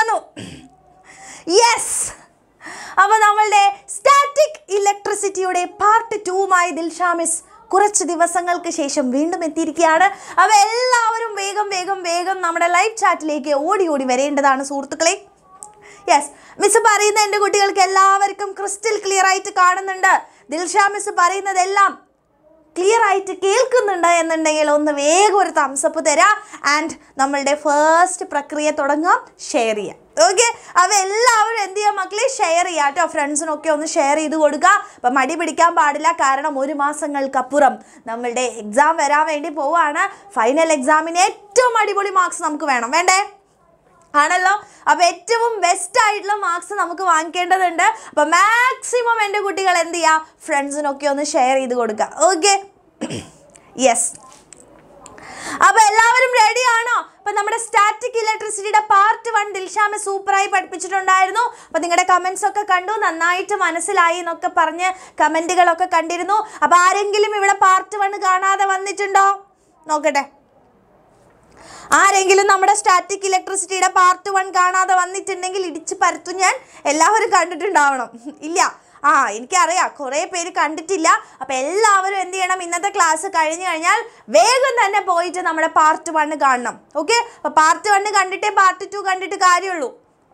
വന്നു യെസ് അപ്പോൾ നമ്മളുടെ സ്റ്റാറ്റിക് ഇലക്ട്രിസിറ്റിയുടെ പാർട്ട് ടൂവുമായി ദിൽഷാമിസ് കുറച്ച് ദിവസങ്ങൾക്ക് ശേഷം വീണ്ടും എത്തിയിരിക്കുകയാണ് അപ്പോൾ എല്ലാവരും വേഗം വേഗം വേഗം നമ്മുടെ ലൈവ് ചാറ്റിലേക്ക് ഓടി ഓടി വരേണ്ടതാണ് സുഹൃത്തുക്കളെ യെസ് മിസ് പറയുന്ന എൻ്റെ കുട്ടികൾക്ക് എല്ലാവർക്കും ക്രിസ്റ്റൽ ക്ലിയർ ആയിട്ട് കാണുന്നുണ്ട് ദിൽഷാ മിസ് പറയുന്നതെല്ലാം ക്ലിയർ ആയിട്ട് കേൾക്കുന്നുണ്ട് എന്നുണ്ടെങ്കിൽ ഒന്ന് വേഗം ഒരു തംസപ്പ് തരാം ആൻഡ് നമ്മളുടെ ഫസ്റ്റ് പ്രക്രിയ തുടങ്ങാം ഷെയർ ചെയ്യാം ഓക്കെ അവരെല്ലാവരും എല്ലാവരും എന്ത് ചെയ്യാം മക്കളെ ഷെയർ ചെയ്യുക കേട്ടോ ഫ്രണ്ട്സിനൊക്കെ ഒന്ന് ഷെയർ ചെയ്ത് കൊടുക്കുക അപ്പം മടി പിടിക്കാൻ പാടില്ല കാരണം ഒരു മാസങ്ങൾക്കപ്പുറം നമ്മളുടെ എക്സാം വരാൻ വേണ്ടി പോവുകയാണ് ഫൈനൽ എക്സാമിന് ഏറ്റവും അടിപൊളി മാർക്സ് നമുക്ക് വേണം വേണ്ടേ ആണല്ലോ അപ്പോൾ ഏറ്റവും ബെസ്റ്റ് ആയിട്ടുള്ള മാർക്സ് നമുക്ക് വാങ്ങിക്കേണ്ടതുണ്ട് അപ്പോൾ മാക്സിമം എൻ്റെ കുട്ടികൾ എന്ത് ചെയ്യുക ഫ്രണ്ട്സിനൊക്കെ ഒന്ന് ഷെയർ ചെയ്ത് കൊടുക്കുക ഓക്കെ യെസ് അപ്പോൾ എല്ലാവരും റെഡിയാണോ അപ്പൊ നമ്മുടെ സ്റ്റാറ്റിക് ഇലക്ട്രിസിറ്റിയുടെ പാർട്ട് വൺ ദിൽഷാമ സൂപ്പറായി പഠിപ്പിച്ചിട്ടുണ്ടായിരുന്നു അപ്പൊ നിങ്ങളുടെ കമൻസ് ഒക്കെ കണ്ടു നന്നായിട്ട് മനസ്സിലായി എന്നൊക്കെ പറഞ്ഞ് കമൻറ്റുകളൊക്കെ കണ്ടിരുന്നു അപ്പോൾ ആരെങ്കിലും ഇവിടെ പാർട്ട് വൺ കാണാതെ വന്നിട്ടുണ്ടോ നോക്കട്ടെ ആരെങ്കിലും നമ്മുടെ സ്റ്റാറ്റിക് ഇലക്ട്രിസിറ്റിയുടെ പാർട്ട് വൺ കാണാതെ വന്നിട്ടുണ്ടെങ്കിൽ ഇടിച്ച് പരത്തു ഞാൻ എല്ലാവരും കണ്ടിട്ടുണ്ടാവണം ഇല്ല ആ എനിക്കറിയാം കുറേ പേര് കണ്ടിട്ടില്ല അപ്പോൾ എല്ലാവരും എന്ത് ചെയ്യണം ഇന്നത്തെ ക്ലാസ് കഴിഞ്ഞു കഴിഞ്ഞാൽ വേഗം തന്നെ പോയിട്ട് നമ്മുടെ പാർട്ട് വണ്ണ് കാണണം ഓക്കെ അപ്പോൾ പാർട്ട് വണ്ണ് കണ്ടിട്ടേ പാർട്ട് ടു കണ്ടിട്ട് കാര്യമുള്ളൂ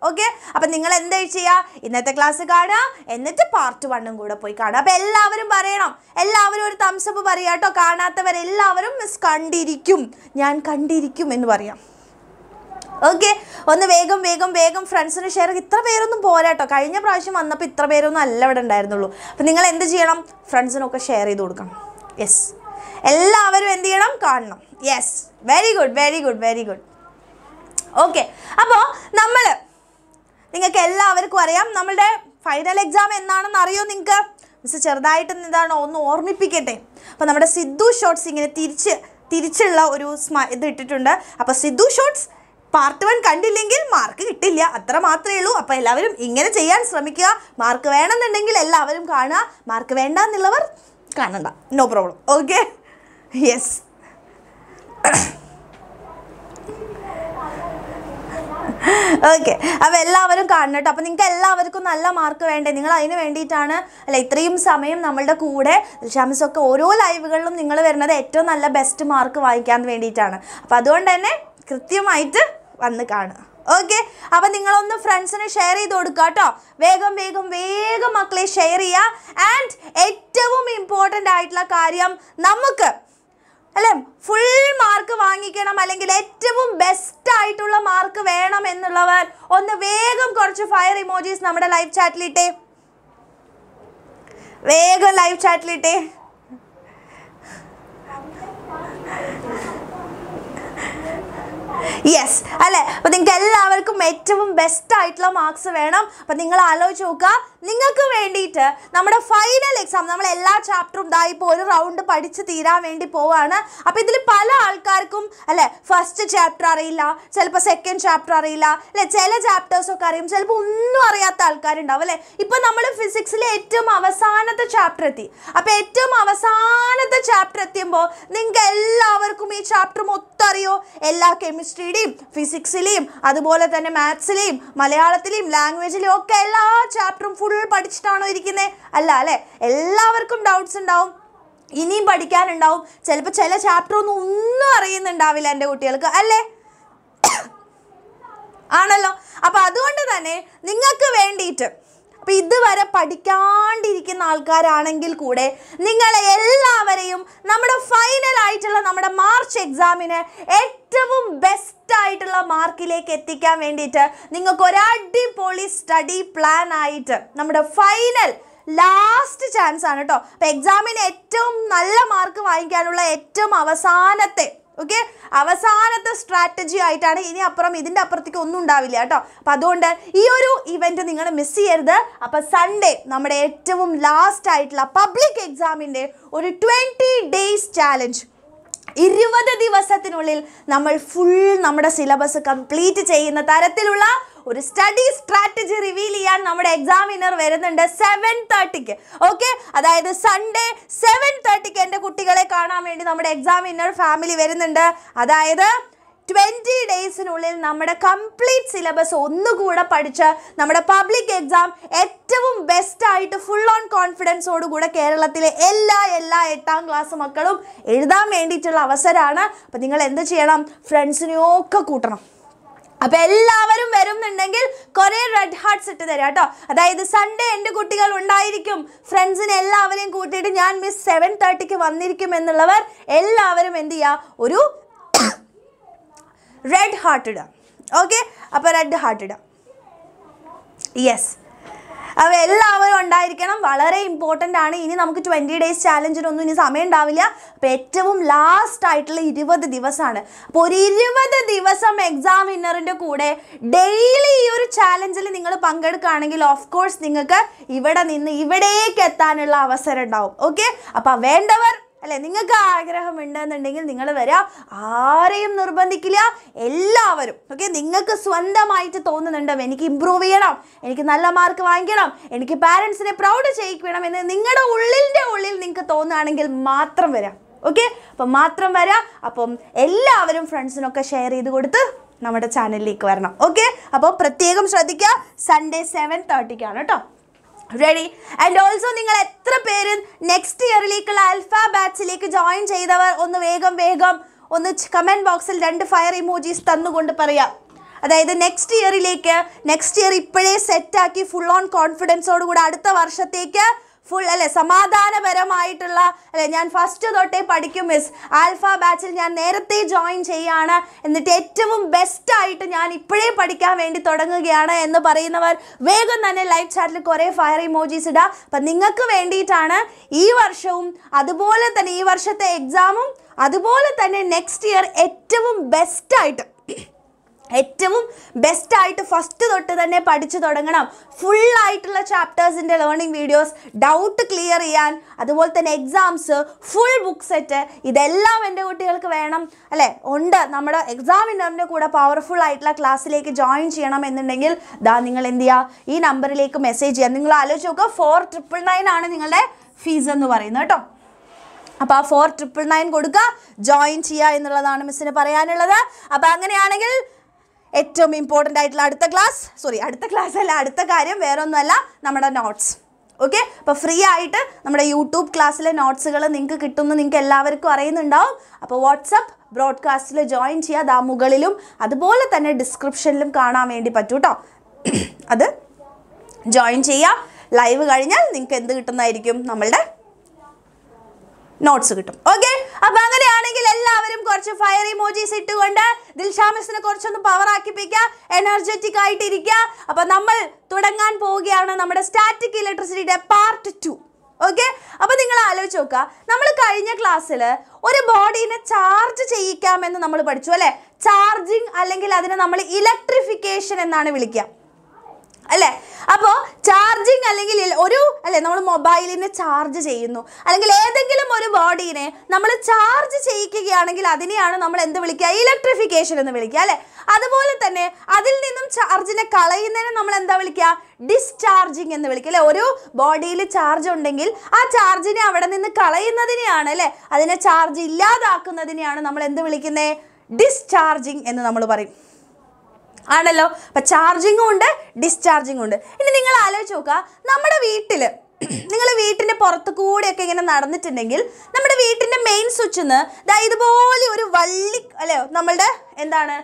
ഓക്കെ അപ്പം നിങ്ങൾ എന്താ ചെയ്യുക ഇന്നത്തെ ക്ലാസ് കാണുക എന്നിട്ട് പാർട്ട് വണ്ണും കൂടെ പോയി കാണുക അപ്പോൾ എല്ലാവരും പറയണം എല്ലാവരും ഒരു തംസപ്പ് പറയുക കേട്ടോ കാണാത്തവരെല്ലാവരും മിസ് കണ്ടിരിക്കും ഞാൻ കണ്ടിരിക്കും എന്ന് പറയാം ഓക്കെ ഒന്ന് വേഗം വേഗം വേഗം ഫ്രണ്ട്സിന് ഷെയർ ഇത്ര പേരൊന്നും പോരാ കേട്ടോ കഴിഞ്ഞ പ്രാവശ്യം വന്നപ്പോൾ ഇത്ര പേരൊന്നും അല്ല ഇവിടെ ഉണ്ടായിരുന്നുള്ളൂ അപ്പം നിങ്ങൾ എന്ത് ചെയ്യണം ഫ്രണ്ട്സിനൊക്കെ ഷെയർ ചെയ്ത് കൊടുക്കണം യെസ് എല്ലാവരും എന്ത് ചെയ്യണം കാണണം yes very good very good very good okay അപ്പോൾ നമ്മൾ നിങ്ങൾക്ക് എല്ലാവർക്കും അറിയാം നമ്മളുടെ ഫൈനൽ എക്സാം എന്നാണെന്ന് അറിയോ നിങ്ങൾക്ക് മിസ് ചെറുതായിട്ട് എന്താണ് ഒന്ന് ഓർമ്മിപ്പിക്കട്ടെ അപ്പോൾ നമ്മുടെ സിദ്ധു ഷോർട്സ് ഇങ്ങനെ തിരിച്ച് തിരിച്ചുള്ള ഒരു സ്മ ഇത് ഇട്ടിട്ടുണ്ട് അപ്പോൾ സിദ്ധു ഷോർട്സ് പാർട്ട് വൺ കണ്ടില്ലെങ്കിൽ മാർക്ക് കിട്ടില്ല അത്ര മാത്രമേ ഉള്ളൂ അപ്പോൾ എല്ലാവരും ഇങ്ങനെ ചെയ്യാൻ ശ്രമിക്കുക മാർക്ക് വേണമെന്നുണ്ടെങ്കിൽ എല്ലാവരും കാണുക മാർക്ക് വേണ്ട എന്നുള്ളവർ കാണണ്ട no problem okay yes okay അപ്പോൾ എല്ലാവരും കാണണം കേട്ടോ അപ്പോൾ നിങ്ങൾക്ക് എല്ലാവർക്കും നല്ല മാർക്ക് വേണ്ടേ നിങ്ങൾ അതിന് വേണ്ടിയിട്ടാണ് അല്ല ഇത്രയും സമയം നമ്മളുടെ കൂടെ ഒക്കെ ഓരോ ലൈവുകളിലും നിങ്ങൾ വരുന്നത് ഏറ്റവും നല്ല ബെസ്റ്റ് മാർക്ക് വാങ്ങിക്കാൻ വേണ്ടിയിട്ടാണ് അപ്പോൾ അതുകൊണ്ട് തന്നെ കൃത്യമായിട്ട് വന്ന് കാണുക ഓക്കെ അപ്പം നിങ്ങളൊന്ന് ഫ്രണ്ട്സിന് ഷെയർ ചെയ്ത് കൊടുക്കുക കേട്ടോ വേഗം വേഗം വേഗം മക്കളെ ഷെയർ ചെയ്യുക ആൻഡ് ഏറ്റവും ഇമ്പോർട്ടൻ്റ് ആയിട്ടുള്ള കാര്യം നമുക്ക് അല്ലെ ഫുൾ മാർക്ക് വാങ്ങിക്കണം അല്ലെങ്കിൽ ഏറ്റവും ബെസ്റ്റ് ആയിട്ടുള്ള മാർക്ക് വേണം എന്നുള്ളവർ ഒന്ന് വേഗം കുറച്ച് ഫയർ ഇമോജീസ് നമ്മുടെ ലൈവ് ചാറ്റിലിട്ടെ വേഗം ലൈവ് ചാറ്റിലിട്ടെ യെസ് അല്ലേ അപ്പം നിങ്ങൾക്ക് എല്ലാവർക്കും ഏറ്റവും ബെസ്റ്റ് ആയിട്ടുള്ള മാർക്സ് വേണം അപ്പം നിങ്ങൾ ആലോചിച്ച് നോക്കുക നിങ്ങൾക്ക് വേണ്ടിയിട്ട് നമ്മുടെ ഫൈനൽ എക്സാം നമ്മൾ എല്ലാ ചാപ്റ്ററും ഇതാ ഇപ്പോൾ ഒരു റൗണ്ട് പഠിച്ച് തീരാൻ വേണ്ടി പോവാണ് അപ്പോൾ ഇതിൽ പല ആൾക്കാർക്കും അല്ലേ ഫസ്റ്റ് ചാപ്റ്റർ അറിയില്ല ചിലപ്പോൾ സെക്കൻഡ് ചാപ്റ്റർ അറിയില്ല അല്ലേ ചില ചാപ്റ്റേഴ്സൊക്കെ അറിയും ചിലപ്പോൾ ഒന്നും അറിയാത്ത ആൾക്കാരുണ്ടാവും അല്ലേ ഇപ്പോൾ നമ്മൾ ഫിസിക്സിലെ ഏറ്റവും അവസാനത്തെ ചാപ്റ്റർ എത്തി അപ്പോൾ ഏറ്റവും അവസാനത്തെ ചാപ്റ്റർ എത്തിയുമ്പോൾ നിങ്ങൾക്ക് എല്ലാവർക്കും ഈ ചാപ്റ്റർ മൊത്തം അറിയോ എല്ലാ കെമിസ്ട്രിയുടെയും ഫിസിക്സിലെയും അതുപോലെ തന്നെ മാത്സിലെയും മലയാളത്തിലെയും ലാംഗ്വേജിലെയും ഒക്കെ എല്ലാ ചാപ്റ്ററും ഫുൾ പഠിച്ചിട്ടാണോ ഇരിക്കുന്നത് അല്ല അല്ലേ എല്ലാവർക്കും ഡൗട്ട്സ് ഉണ്ടാവും ഇനിയും പഠിക്കാനുണ്ടാവും ചിലപ്പോൾ ചില ചാപ്റ്റർ ഒന്നും ഒന്നും അറിയുന്നുണ്ടാവില്ല എൻ്റെ കുട്ടികൾക്ക് അല്ലേ ആണല്ലോ അപ്പോൾ അതുകൊണ്ട് തന്നെ നിങ്ങൾക്ക് വേണ്ടിയിട്ട് അപ്പം ഇതുവരെ പഠിക്കാണ്ടിരിക്കുന്ന ആൾക്കാരാണെങ്കിൽ കൂടെ നിങ്ങൾ എല്ലാവരെയും നമ്മുടെ ഫൈനൽ ആയിട്ടുള്ള നമ്മുടെ മാർച്ച് എക്സാമിന് ഏറ്റവും ബെസ്റ്റ് ആയിട്ടുള്ള മാർക്കിലേക്ക് എത്തിക്കാൻ വേണ്ടിയിട്ട് നിങ്ങൾക്ക് ഒരടിപൊളി സ്റ്റഡി പ്ലാൻ ആയിട്ട് നമ്മുടെ ഫൈനൽ ലാസ്റ്റ് ചാൻസ് ആണ് കേട്ടോ അപ്പം എക്സാമിന് ഏറ്റവും നല്ല മാർക്ക് വാങ്ങിക്കാനുള്ള ഏറ്റവും അവസാനത്തെ ഓക്കെ അവസാനത്തെ സ്ട്രാറ്റജി ആയിട്ടാണ് ഇനി അപ്പുറം ഇതിൻ്റെ അപ്പുറത്തേക്ക് ഒന്നും ഉണ്ടാവില്ല കേട്ടോ അപ്പം അതുകൊണ്ട് ഈ ഒരു ഇവൻറ്റ് നിങ്ങൾ മിസ് ചെയ്യരുത് അപ്പം സൺഡേ നമ്മുടെ ഏറ്റവും ലാസ്റ്റ് ആയിട്ടുള്ള പബ്ലിക് എക്സാമിൻ്റെ ഒരു ട്വൻറ്റി ഡേയ്സ് ചാലഞ്ച് ഇരുപത് ദിവസത്തിനുള്ളിൽ നമ്മൾ ഫുൾ നമ്മുടെ സിലബസ് കംപ്ലീറ്റ് ചെയ്യുന്ന തരത്തിലുള്ള ഒരു സ്റ്റഡി സ്ട്രാറ്റജി റിവീൽ ചെയ്യാൻ നമ്മുടെ എക്സാമിനർ വരുന്നുണ്ട് സെവൻ തേർട്ടിക്ക് ഓക്കെ അതായത് സൺഡേ സെവൻ തേർട്ടിക്ക് എൻ്റെ കുട്ടികളെ കാണാൻ വേണ്ടി നമ്മുടെ എക്സാമിനർ ഫാമിലി വരുന്നുണ്ട് അതായത് ട്വൻറ്റി ഡേയ്സിനുള്ളിൽ നമ്മുടെ കംപ്ലീറ്റ് സിലബസ് ഒന്നുകൂടെ പഠിച്ച് നമ്മുടെ പബ്ലിക് എക്സാം ഏറ്റവും ബെസ്റ്റായിട്ട് ഫുൾ ഓൺ കോൺഫിഡൻസോടുകൂടെ കേരളത്തിലെ എല്ലാ എല്ലാ എട്ടാം ക്ലാസ് മക്കളും എഴുതാൻ വേണ്ടിയിട്ടുള്ള അവസരമാണ് അപ്പോൾ നിങ്ങൾ എന്ത് ചെയ്യണം ഫ്രണ്ട്സിനെയൊക്കെ കൂട്ടണം അപ്പൊ എല്ലാവരും വരുന്നുണ്ടെങ്കിൽ കുറെ റെഡ് ഹാർട്ട്സ് ഇട്ട് തരാം കേട്ടോ അതായത് സൺഡേ എൻ്റെ കുട്ടികൾ ഉണ്ടായിരിക്കും ഫ്രണ്ട്സിനെ എല്ലാവരെയും കൂട്ടിയിട്ട് ഞാൻ മിസ് സെവൻ തേർട്ടിക്ക് വന്നിരിക്കും എന്നുള്ളവർ എല്ലാവരും എന്ത് ചെയ്യുക ഒരു റെഡ് ഹാർട്ട് ഇടാം ഓക്കെ അപ്പോൾ റെഡ് ഹാർട്ട് ഇടാം യെസ് അപ്പോൾ എല്ലാവരും ഉണ്ടായിരിക്കണം വളരെ ഇമ്പോർട്ടൻ്റ് ആണ് ഇനി നമുക്ക് ട്വൻറ്റി ഡേയ്സ് ചാലഞ്ചിനൊന്നും ഇനി സമയം ഉണ്ടാവില്ല അപ്പോൾ ഏറ്റവും ലാസ്റ്റ് ആയിട്ടുള്ള ഇരുപത് ദിവസമാണ് അപ്പോൾ ഒരു ഇരുപത് ദിവസം എക്സാം വിന്നറിൻ്റെ കൂടെ ഡെയിലി ഈ ഒരു ചാലഞ്ചിൽ നിങ്ങൾ പങ്കെടുക്കുകയാണെങ്കിൽ ഓഫ് കോഴ്സ് നിങ്ങൾക്ക് ഇവിടെ നിന്ന് ഇവിടേക്ക് എത്താനുള്ള അവസരം ഉണ്ടാവും ഓക്കെ അപ്പോൾ വേണ്ടവർ അല്ലെ നിങ്ങൾക്ക് ആഗ്രഹം ഉണ്ടെന്നുണ്ടെങ്കിൽ നിങ്ങൾ വരാം ആരെയും നിർബന്ധിക്കില്ല എല്ലാവരും ഓക്കെ നിങ്ങൾക്ക് സ്വന്തമായിട്ട് തോന്നുന്നുണ്ടോ എനിക്ക് ഇമ്പ്രൂവ് ചെയ്യണം എനിക്ക് നല്ല മാർക്ക് വാങ്ങിക്കണം എനിക്ക് പാരൻസിനെ പ്രൗഡ് ചെയ്യിക്കണം എന്ന് നിങ്ങളുടെ ഉള്ളിൻ്റെ ഉള്ളിൽ നിങ്ങൾക്ക് തോന്നുകയാണെങ്കിൽ മാത്രം വരാം ഓക്കെ അപ്പം മാത്രം വരാം അപ്പം എല്ലാവരും ഫ്രണ്ട്സിനൊക്കെ ഷെയർ ചെയ്ത് കൊടുത്ത് നമ്മുടെ ചാനലിലേക്ക് വരണം ഓക്കെ അപ്പോൾ പ്രത്യേകം ശ്രദ്ധിക്കുക സൺഡേ സെവൻ തേർട്ടിക്കാണ് കേട്ടോ റെഡി ആൻഡ് ഓൾസോ നിങ്ങൾ എത്ര പേര് നെക്സ്റ്റ് ഇയറിലേക്കുള്ള അൽഫാ ബാച്ചിലേക്ക് ജോയിൻ ചെയ്തവർ ഒന്ന് വേഗം വേഗം ഒന്ന് കമൻറ്റ് ബോക്സിൽ രണ്ട് ഫയർ ഇമോജീസ് തന്നുകൊണ്ട് പറയാം അതായത് നെക്സ്റ്റ് ഇയറിലേക്ക് നെക്സ്റ്റ് ഇയർ ഇപ്പോഴേ സെറ്റാക്കി ഫുൾ ഓൺ കോൺഫിഡൻസോടുകൂടി അടുത്ത വർഷത്തേക്ക് ഫുൾ അല്ലെ സമാധാനപരമായിട്ടുള്ള അല്ലെ ഞാൻ ഫസ്റ്റ് തൊട്ടേ പഠിക്കും മിസ് ആൽഫ ബാച്ചിൽ ഞാൻ നേരത്തെ ജോയിൻ ചെയ്യാണ് എന്നിട്ട് ഏറ്റവും ബെസ്റ്റായിട്ട് ഞാൻ ഇപ്പോഴേ പഠിക്കാൻ വേണ്ടി തുടങ്ങുകയാണ് എന്ന് പറയുന്നവർ വേഗം തന്നെ ലൈവ് ചാറ്റിൽ കുറേ ഫയർ ഇമോജീസ് ഇടുക അപ്പം നിങ്ങൾക്ക് വേണ്ടിയിട്ടാണ് ഈ വർഷവും അതുപോലെ തന്നെ ഈ വർഷത്തെ എക്സാമും അതുപോലെ തന്നെ നെക്സ്റ്റ് ഇയർ ഏറ്റവും ബെസ്റ്റായിട്ട് ഏറ്റവും ബെസ്റ്റ് ആയിട്ട് ഫസ്റ്റ് തൊട്ട് തന്നെ പഠിച്ചു തുടങ്ങണം ഫുൾ ആയിട്ടുള്ള ചാപ്റ്റേഴ്സിൻ്റെ ലേണിംഗ് വീഡിയോസ് ഡൗട്ട് ക്ലിയർ ചെയ്യാൻ അതുപോലെ തന്നെ എക്സാംസ് ഫുൾ ബുക്ക് സെറ്റ് ഇതെല്ലാം എൻ്റെ കുട്ടികൾക്ക് വേണം അല്ലേ ഉണ്ട് നമ്മുടെ എക്സാമിനറിൻ്റെ കൂടെ പവർഫുൾ ആയിട്ടുള്ള ക്ലാസ്സിലേക്ക് ജോയിൻ ചെയ്യണം എന്നുണ്ടെങ്കിൽ ദാ നിങ്ങൾ എന്ത് ചെയ്യുക ഈ നമ്പറിലേക്ക് മെസ്സേജ് ചെയ്യാം നിങ്ങൾ ആലോചിച്ച് നോക്കുക ഫോർ ട്രിപ്പിൾ നയൻ ആണ് നിങ്ങളുടെ ഫീസ് എന്ന് പറയുന്നത് കേട്ടോ അപ്പോൾ ആ ഫോർ ട്രിപ്പിൾ നയൻ കൊടുക്കുക ജോയിൻ ചെയ്യുക എന്നുള്ളതാണ് മിസ്സിന് പറയാനുള്ളത് അപ്പോൾ അങ്ങനെയാണെങ്കിൽ ഏറ്റവും ഇമ്പോർട്ടൻ്റ് ആയിട്ടുള്ള അടുത്ത ക്ലാസ് സോറി അടുത്ത ക്ലാസ് അല്ല അടുത്ത കാര്യം വേറൊന്നുമല്ല നമ്മുടെ നോട്ട്സ് ഓക്കെ അപ്പോൾ ഫ്രീ ആയിട്ട് നമ്മുടെ യൂട്യൂബ് ക്ലാസ്സിലെ നോട്ട്സുകൾ നിങ്ങൾക്ക് കിട്ടുമെന്ന് നിങ്ങൾക്ക് എല്ലാവർക്കും അറിയുന്നുണ്ടാവും അപ്പോൾ വാട്സപ്പ് ബ്രോഡ്കാസ്റ്റിൽ ജോയിൻ ചെയ്യാം ദാ മുകളിലും അതുപോലെ തന്നെ ഡിസ്ക്രിപ്ഷനിലും കാണാൻ വേണ്ടി പറ്റൂ കേട്ടോ അത് ജോയിൻ ചെയ്യുക ലൈവ് കഴിഞ്ഞാൽ നിങ്ങൾക്ക് എന്ത് കിട്ടുന്നതായിരിക്കും നമ്മളുടെ നോട്ട്സ് കിട്ടും ഓക്കെ അപ്പൊ അങ്ങനെയാണെങ്കിൽ എല്ലാവരും കുറച്ച് ഫയർ ഇമോജീസ് ഇട്ടുകൊണ്ട് ദിൽഷാമിസിനെ കുറച്ചൊന്ന് പവർ ആക്കിപ്പിക്കുക എനർജറ്റിക് ആയിട്ട് അപ്പൊ നമ്മൾ തുടങ്ങാൻ പോവുകയാണ് നമ്മുടെ സ്റ്റാറ്റിക് ഇലക്ട്രിസിറ്റിയുടെ പാർട്ട് ടു ഓക്കെ അപ്പോൾ നിങ്ങൾ ആലോചിച്ച് നോക്കുക നമ്മൾ കഴിഞ്ഞ ക്ലാസ്സിൽ ഒരു ബോഡീനെ ചാർജ് ചെയ്യിക്കാമെന്ന് നമ്മൾ പഠിച്ചു അല്ലേ ചാർജിങ് അല്ലെങ്കിൽ അതിനെ നമ്മൾ ഇലക്ട്രിഫിക്കേഷൻ എന്നാണ് വിളിക്കുക അല്ലേ അപ്പോ ചാർജിങ് അല്ലെങ്കിൽ ഒരു അല്ലെ നമ്മൾ മൊബൈലിനെ ചാർജ് ചെയ്യുന്നു അല്ലെങ്കിൽ ഏതെങ്കിലും ഒരു ബോഡീനെ നമ്മൾ ചാർജ് ചെയ്യിക്കുകയാണെങ്കിൽ അതിനെയാണ് നമ്മൾ എന്ത് വിളിക്കുക ഇലക്ട്രിഫിക്കേഷൻ എന്ന് വിളിക്കുക അല്ലെ അതുപോലെ തന്നെ അതിൽ നിന്നും ചാർജിനെ കളയുന്നതിന് നമ്മൾ എന്താ വിളിക്കുക ഡിസ്ചാർജിങ് എന്ന് വിളിക്കുക അല്ലെ ഒരു ബോഡിയിൽ ചാർജ് ഉണ്ടെങ്കിൽ ആ ചാർജിനെ അവിടെ നിന്ന് കളയുന്നതിനെയാണ് അല്ലെ അതിനെ ചാർജ് ഇല്ലാതാക്കുന്നതിനെയാണ് നമ്മൾ എന്ത് വിളിക്കുന്നത് ഡിസ്ചാർജിങ് എന്ന് നമ്മൾ പറയും ആണല്ലോ അപ്പൊ ചാർജിങ്ങും ഉണ്ട് ഡിസ്ചാർജിങ്ങും ഉണ്ട് ഇനി നിങ്ങൾ ആലോചിച്ച് നോക്കുക നമ്മുടെ വീട്ടിൽ നിങ്ങൾ വീട്ടിന്റെ പുറത്ത് കൂടെയൊക്കെ ഇങ്ങനെ നടന്നിട്ടുണ്ടെങ്കിൽ നമ്മുടെ വീട്ടിന്റെ മെയിൻ സ്വിച്ച് ദാ ഇതുപോലെ ഒരു വള്ളി അല്ലേ നമ്മളുടെ എന്താണ്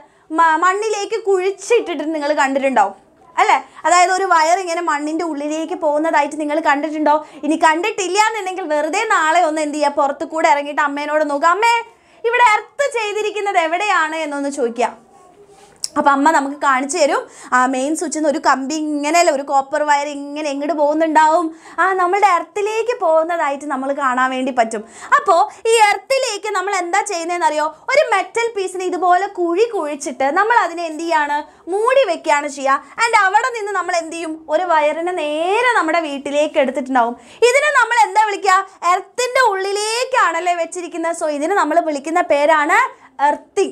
മണ്ണിലേക്ക് കുഴിച്ചിട്ടിട്ട് നിങ്ങൾ കണ്ടിട്ടുണ്ടാവും അല്ലേ അതായത് ഒരു വയർ ഇങ്ങനെ മണ്ണിന്റെ ഉള്ളിലേക്ക് പോകുന്നതായിട്ട് നിങ്ങൾ കണ്ടിട്ടുണ്ടോ ഇനി കണ്ടിട്ടില്ല എന്നുണ്ടെങ്കിൽ വെറുതെ നാളെ ഒന്ന് എന്ത് ചെയ്യുക പുറത്ത് കൂടെ ഇറങ്ങിയിട്ട് അമ്മേനോട് നോക്കുക അമ്മേ ഇവിടെ എർത്ത് ചെയ്തിരിക്കുന്നത് എവിടെയാണ് എന്നൊന്ന് ചോദിക്കാം അപ്പം അമ്മ നമുക്ക് കാണിച്ചു തരും ആ മെയിൻ സ്വിച്ചിൽ നിന്ന് ഒരു കമ്പി ഇങ്ങനെയല്ല ഒരു കോപ്പർ വയർ ഇങ്ങനെ എങ്ങോട്ട് പോകുന്നുണ്ടാവും ആ നമ്മളുടെ എർത്തിലേക്ക് പോകുന്നതായിട്ട് നമ്മൾ കാണാൻ വേണ്ടി പറ്റും അപ്പോൾ ഈ എർത്തിലേക്ക് നമ്മൾ എന്താ ചെയ്യുന്നതെന്ന് അറിയോ ഒരു മെറ്റൽ പീസിന് ഇതുപോലെ കുഴി കുഴിച്ചിട്ട് നമ്മൾ അതിനെ എന്ത് ചെയ്യാണ് മൂടി വെക്കുകയാണ് ചെയ്യുക ആൻഡ് അവിടെ നിന്ന് നമ്മൾ എന്ത് ചെയ്യും ഒരു വയറിനെ നേരെ നമ്മുടെ വീട്ടിലേക്ക് എടുത്തിട്ടുണ്ടാവും ഇതിനെ നമ്മൾ എന്താ വിളിക്കുക എർത്തിൻ്റെ ഉള്ളിലേക്കാണല്ലേ വെച്ചിരിക്കുന്നത് സോ ഇതിനെ നമ്മൾ വിളിക്കുന്ന പേരാണ് എർത്തി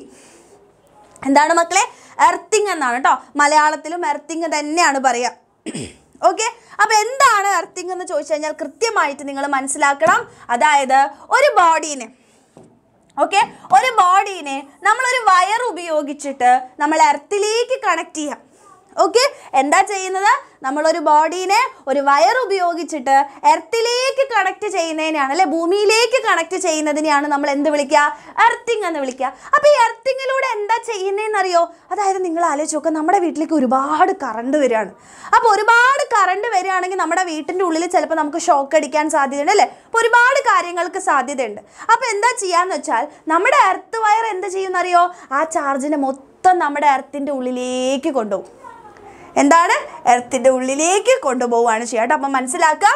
എന്താണ് മക്കളെ എർത്തിങ് എന്നാണ് കേട്ടോ മലയാളത്തിലും എർത്തിങ് തന്നെയാണ് പറയുക ഓക്കെ അപ്പോൾ എന്താണ് എർത്തിങ് എന്ന് ചോദിച്ചു കഴിഞ്ഞാൽ കൃത്യമായിട്ട് നിങ്ങൾ മനസ്സിലാക്കണം അതായത് ഒരു ബോഡീനെ ഓക്കെ ഒരു ബോഡീനെ നമ്മളൊരു വയർ ഉപയോഗിച്ചിട്ട് നമ്മൾ എർത്തിലേക്ക് കണക്ട് ചെയ്യാം ഓക്കെ എന്താ ചെയ്യുന്നത് നമ്മളൊരു ബോഡീനെ ഒരു വയർ ഉപയോഗിച്ചിട്ട് എർത്തിലേക്ക് കണക്ട് ചെയ്യുന്നതിനെയാണ് അല്ലെ ഭൂമിയിലേക്ക് കണക്ട് ചെയ്യുന്നതിനെയാണ് നമ്മൾ എന്ത് വിളിക്കുക എർത്തിങ് എന്ന് വിളിക്കുക അപ്പോൾ ഈ എർത്തിങ്ങിലൂടെ എന്താ ചെയ്യുന്നതെന്നറിയോ അതായത് നിങ്ങൾ ആലോചിച്ച് നോക്കുക നമ്മുടെ വീട്ടിലേക്ക് ഒരുപാട് കറണ്ട് വരികയാണ് അപ്പോൾ ഒരുപാട് കറണ്ട് വരികയാണെങ്കിൽ നമ്മുടെ വീട്ടിൻ്റെ ഉള്ളിൽ ചിലപ്പോൾ നമുക്ക് ഷോക്ക് അടിക്കാൻ സാധ്യതയുണ്ട് അല്ലേ അപ്പോൾ ഒരുപാട് കാര്യങ്ങൾക്ക് സാധ്യതയുണ്ട് അപ്പോൾ എന്താ ചെയ്യാന്ന് വെച്ചാൽ നമ്മുടെ എർത്ത് വയർ എന്ത് ചെയ്യുന്നറിയോ ആ ചാർജിനെ മൊത്തം നമ്മുടെ എർത്തിൻ്റെ ഉള്ളിലേക്ക് കൊണ്ടുപോകും എന്താണ് എർത്തിൻ്റെ ഉള്ളിലേക്ക് കൊണ്ടുപോവുകയാണ് ചെയ്യാട്ടോ അപ്പം മനസ്സിലാക്കുക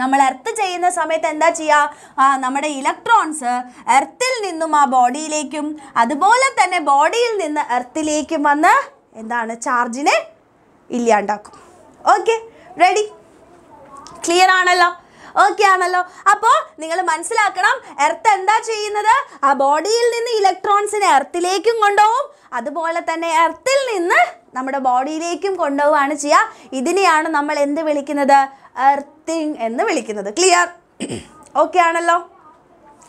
നമ്മൾ എർത്ത് ചെയ്യുന്ന സമയത്ത് എന്താ ചെയ്യുക ആ നമ്മുടെ ഇലക്ട്രോൺസ് എർത്തിൽ നിന്നും ആ ബോഡിയിലേക്കും അതുപോലെ തന്നെ ബോഡിയിൽ നിന്ന് എർത്തിലേക്കും വന്ന് എന്താണ് ചാർജിനെ ഇല്ലാണ്ടാക്കും ഓക്കെ റെഡി ക്ലിയർ ആണല്ലോ ഓക്കെ ആണല്ലോ അപ്പോൾ നിങ്ങൾ മനസ്സിലാക്കണം എർത്ത് എന്താ ചെയ്യുന്നത് ആ ബോഡിയിൽ നിന്ന് ഇലക്ട്രോൺസിനെ എർത്തിലേക്കും കൊണ്ടുപോകും അതുപോലെ തന്നെ എർത്തിൽ നിന്ന് നമ്മുടെ ബോഡിയിലേക്കും കൊണ്ടുപോവുകയാണ് ചെയ്യുക ഇതിനെയാണ് നമ്മൾ എന്ത് വിളിക്കുന്നത് എർത്തിങ് എന്ന് വിളിക്കുന്നത് ക്ലിയർ ഓക്കെ ആണല്ലോ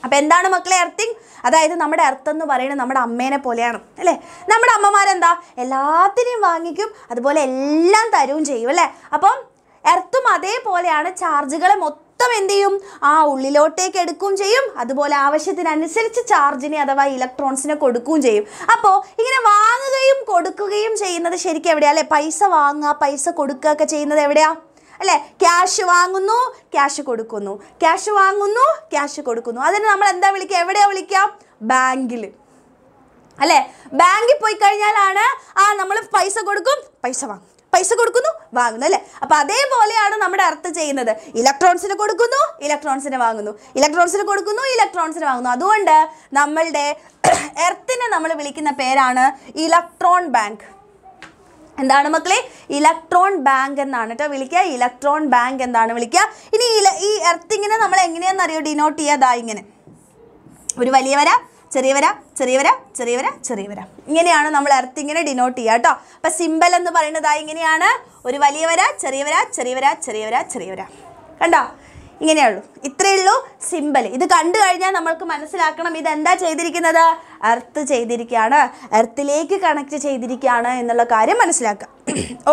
അപ്പോൾ എന്താണ് മക്കളെ എർത്തിങ് അതായത് നമ്മുടെ എർത്ത് എന്ന് പറയുന്നത് നമ്മുടെ അമ്മേനെ പോലെയാണ് അല്ലേ നമ്മുടെ അമ്മമാരെന്താ എല്ലാത്തിനെയും വാങ്ങിക്കും അതുപോലെ എല്ലാം തരുകയും ചെയ്യും അല്ലേ അപ്പം എർത്തും അതേപോലെയാണ് ചാർജുകളെ മൊത്തം മൊത്തം എന്ത് ചെയ്യും ആ ഉള്ളിലോട്ടേക്ക് എടുക്കുകയും ചെയ്യും അതുപോലെ ആവശ്യത്തിനനുസരിച്ച് ചാർജിനെ അഥവാ ഇലക്ട്രോൺസിനെ കൊടുക്കുകയും ചെയ്യും അപ്പോൾ ഇങ്ങനെ വാങ്ങുകയും കൊടുക്കുകയും ചെയ്യുന്നത് ശരിക്കും എവിടെയാണ് അല്ലേ പൈസ വാങ്ങുക പൈസ കൊടുക്കുക ഒക്കെ ചെയ്യുന്നത് എവിടെയാ അല്ലേ ക്യാഷ് വാങ്ങുന്നു ക്യാഷ് കൊടുക്കുന്നു ക്യാഷ് വാങ്ങുന്നു ക്യാഷ് കൊടുക്കുന്നു അതിന് നമ്മൾ എന്താ വിളിക്കുക എവിടെയാണ് വിളിക്കുക ബാങ്കിൽ അല്ലേ ബാങ്കിൽ പോയി കഴിഞ്ഞാലാണ് ആ നമ്മൾ പൈസ കൊടുക്കും പൈസ വാങ്ങും പൈസ കൊടുക്കുന്നു വാങ്ങുന്നു അല്ലേ അപ്പോൾ അതേപോലെയാണ് നമ്മുടെ അർത്ഥ ചെയ്യുന്നത് ഇലക്ട്രോൺസിന് കൊടുക്കുന്നു ഇലക്ട്രോൺസിന് വാങ്ങുന്നു ഇലക്ട്രോൺസിന് കൊടുക്കുന്നു ഇലക്ട്രോൺസിന് വാങ്ങുന്നു അതുകൊണ്ട് നമ്മളുടെ എർത്തിനെ നമ്മൾ വിളിക്കുന്ന പേരാണ് ഇലക്ട്രോൺ ബാങ്ക് എന്താണ് മക്കളെ ഇലക്ട്രോൺ ബാങ്ക് എന്നാണ് കേട്ടോ വിളിക്കുക ഇലക്ട്രോൺ ബാങ്ക് എന്താണ് വിളിക്കുക ഇനി ഈ എർത്തിങ്ങിനെ നമ്മൾ എങ്ങനെയാണെന്നറിയോ ഡിനോട്ട് ചെയ്യാതാ ഇങ്ങനെ ഒരു വലിയ വരാം ചെറിയവര ചെറിയവര ചെറിയവര ചെറിയവര ഇങ്ങനെയാണ് നമ്മൾ എർത്തിങ്ങനെ ഡിനോട്ട് ചെയ്യുക കേട്ടോ അപ്പൊ സിമ്പൽ എന്ന് പറയുന്നത് ഇങ്ങനെയാണ് ഒരു വലിയവര ചെറിയവര ചെറിയവര ചെറിയവര ചെറിയവര കണ്ടോ ഇങ്ങനെയേ ഉള്ളൂ ഇത്രയേ ഉള്ളൂ സിമ്പിൾ ഇത് കണ്ടു കഴിഞ്ഞാൽ നമ്മൾക്ക് മനസ്സിലാക്കണം ഇത് എന്താ ചെയ്തിരിക്കുന്നത് എർത്ത് ചെയ്തിരിക്കുകയാണ് എർത്തിലേക്ക് കണക്ട് ചെയ്തിരിക്കുകയാണ് എന്നുള്ള കാര്യം മനസ്സിലാക്കുക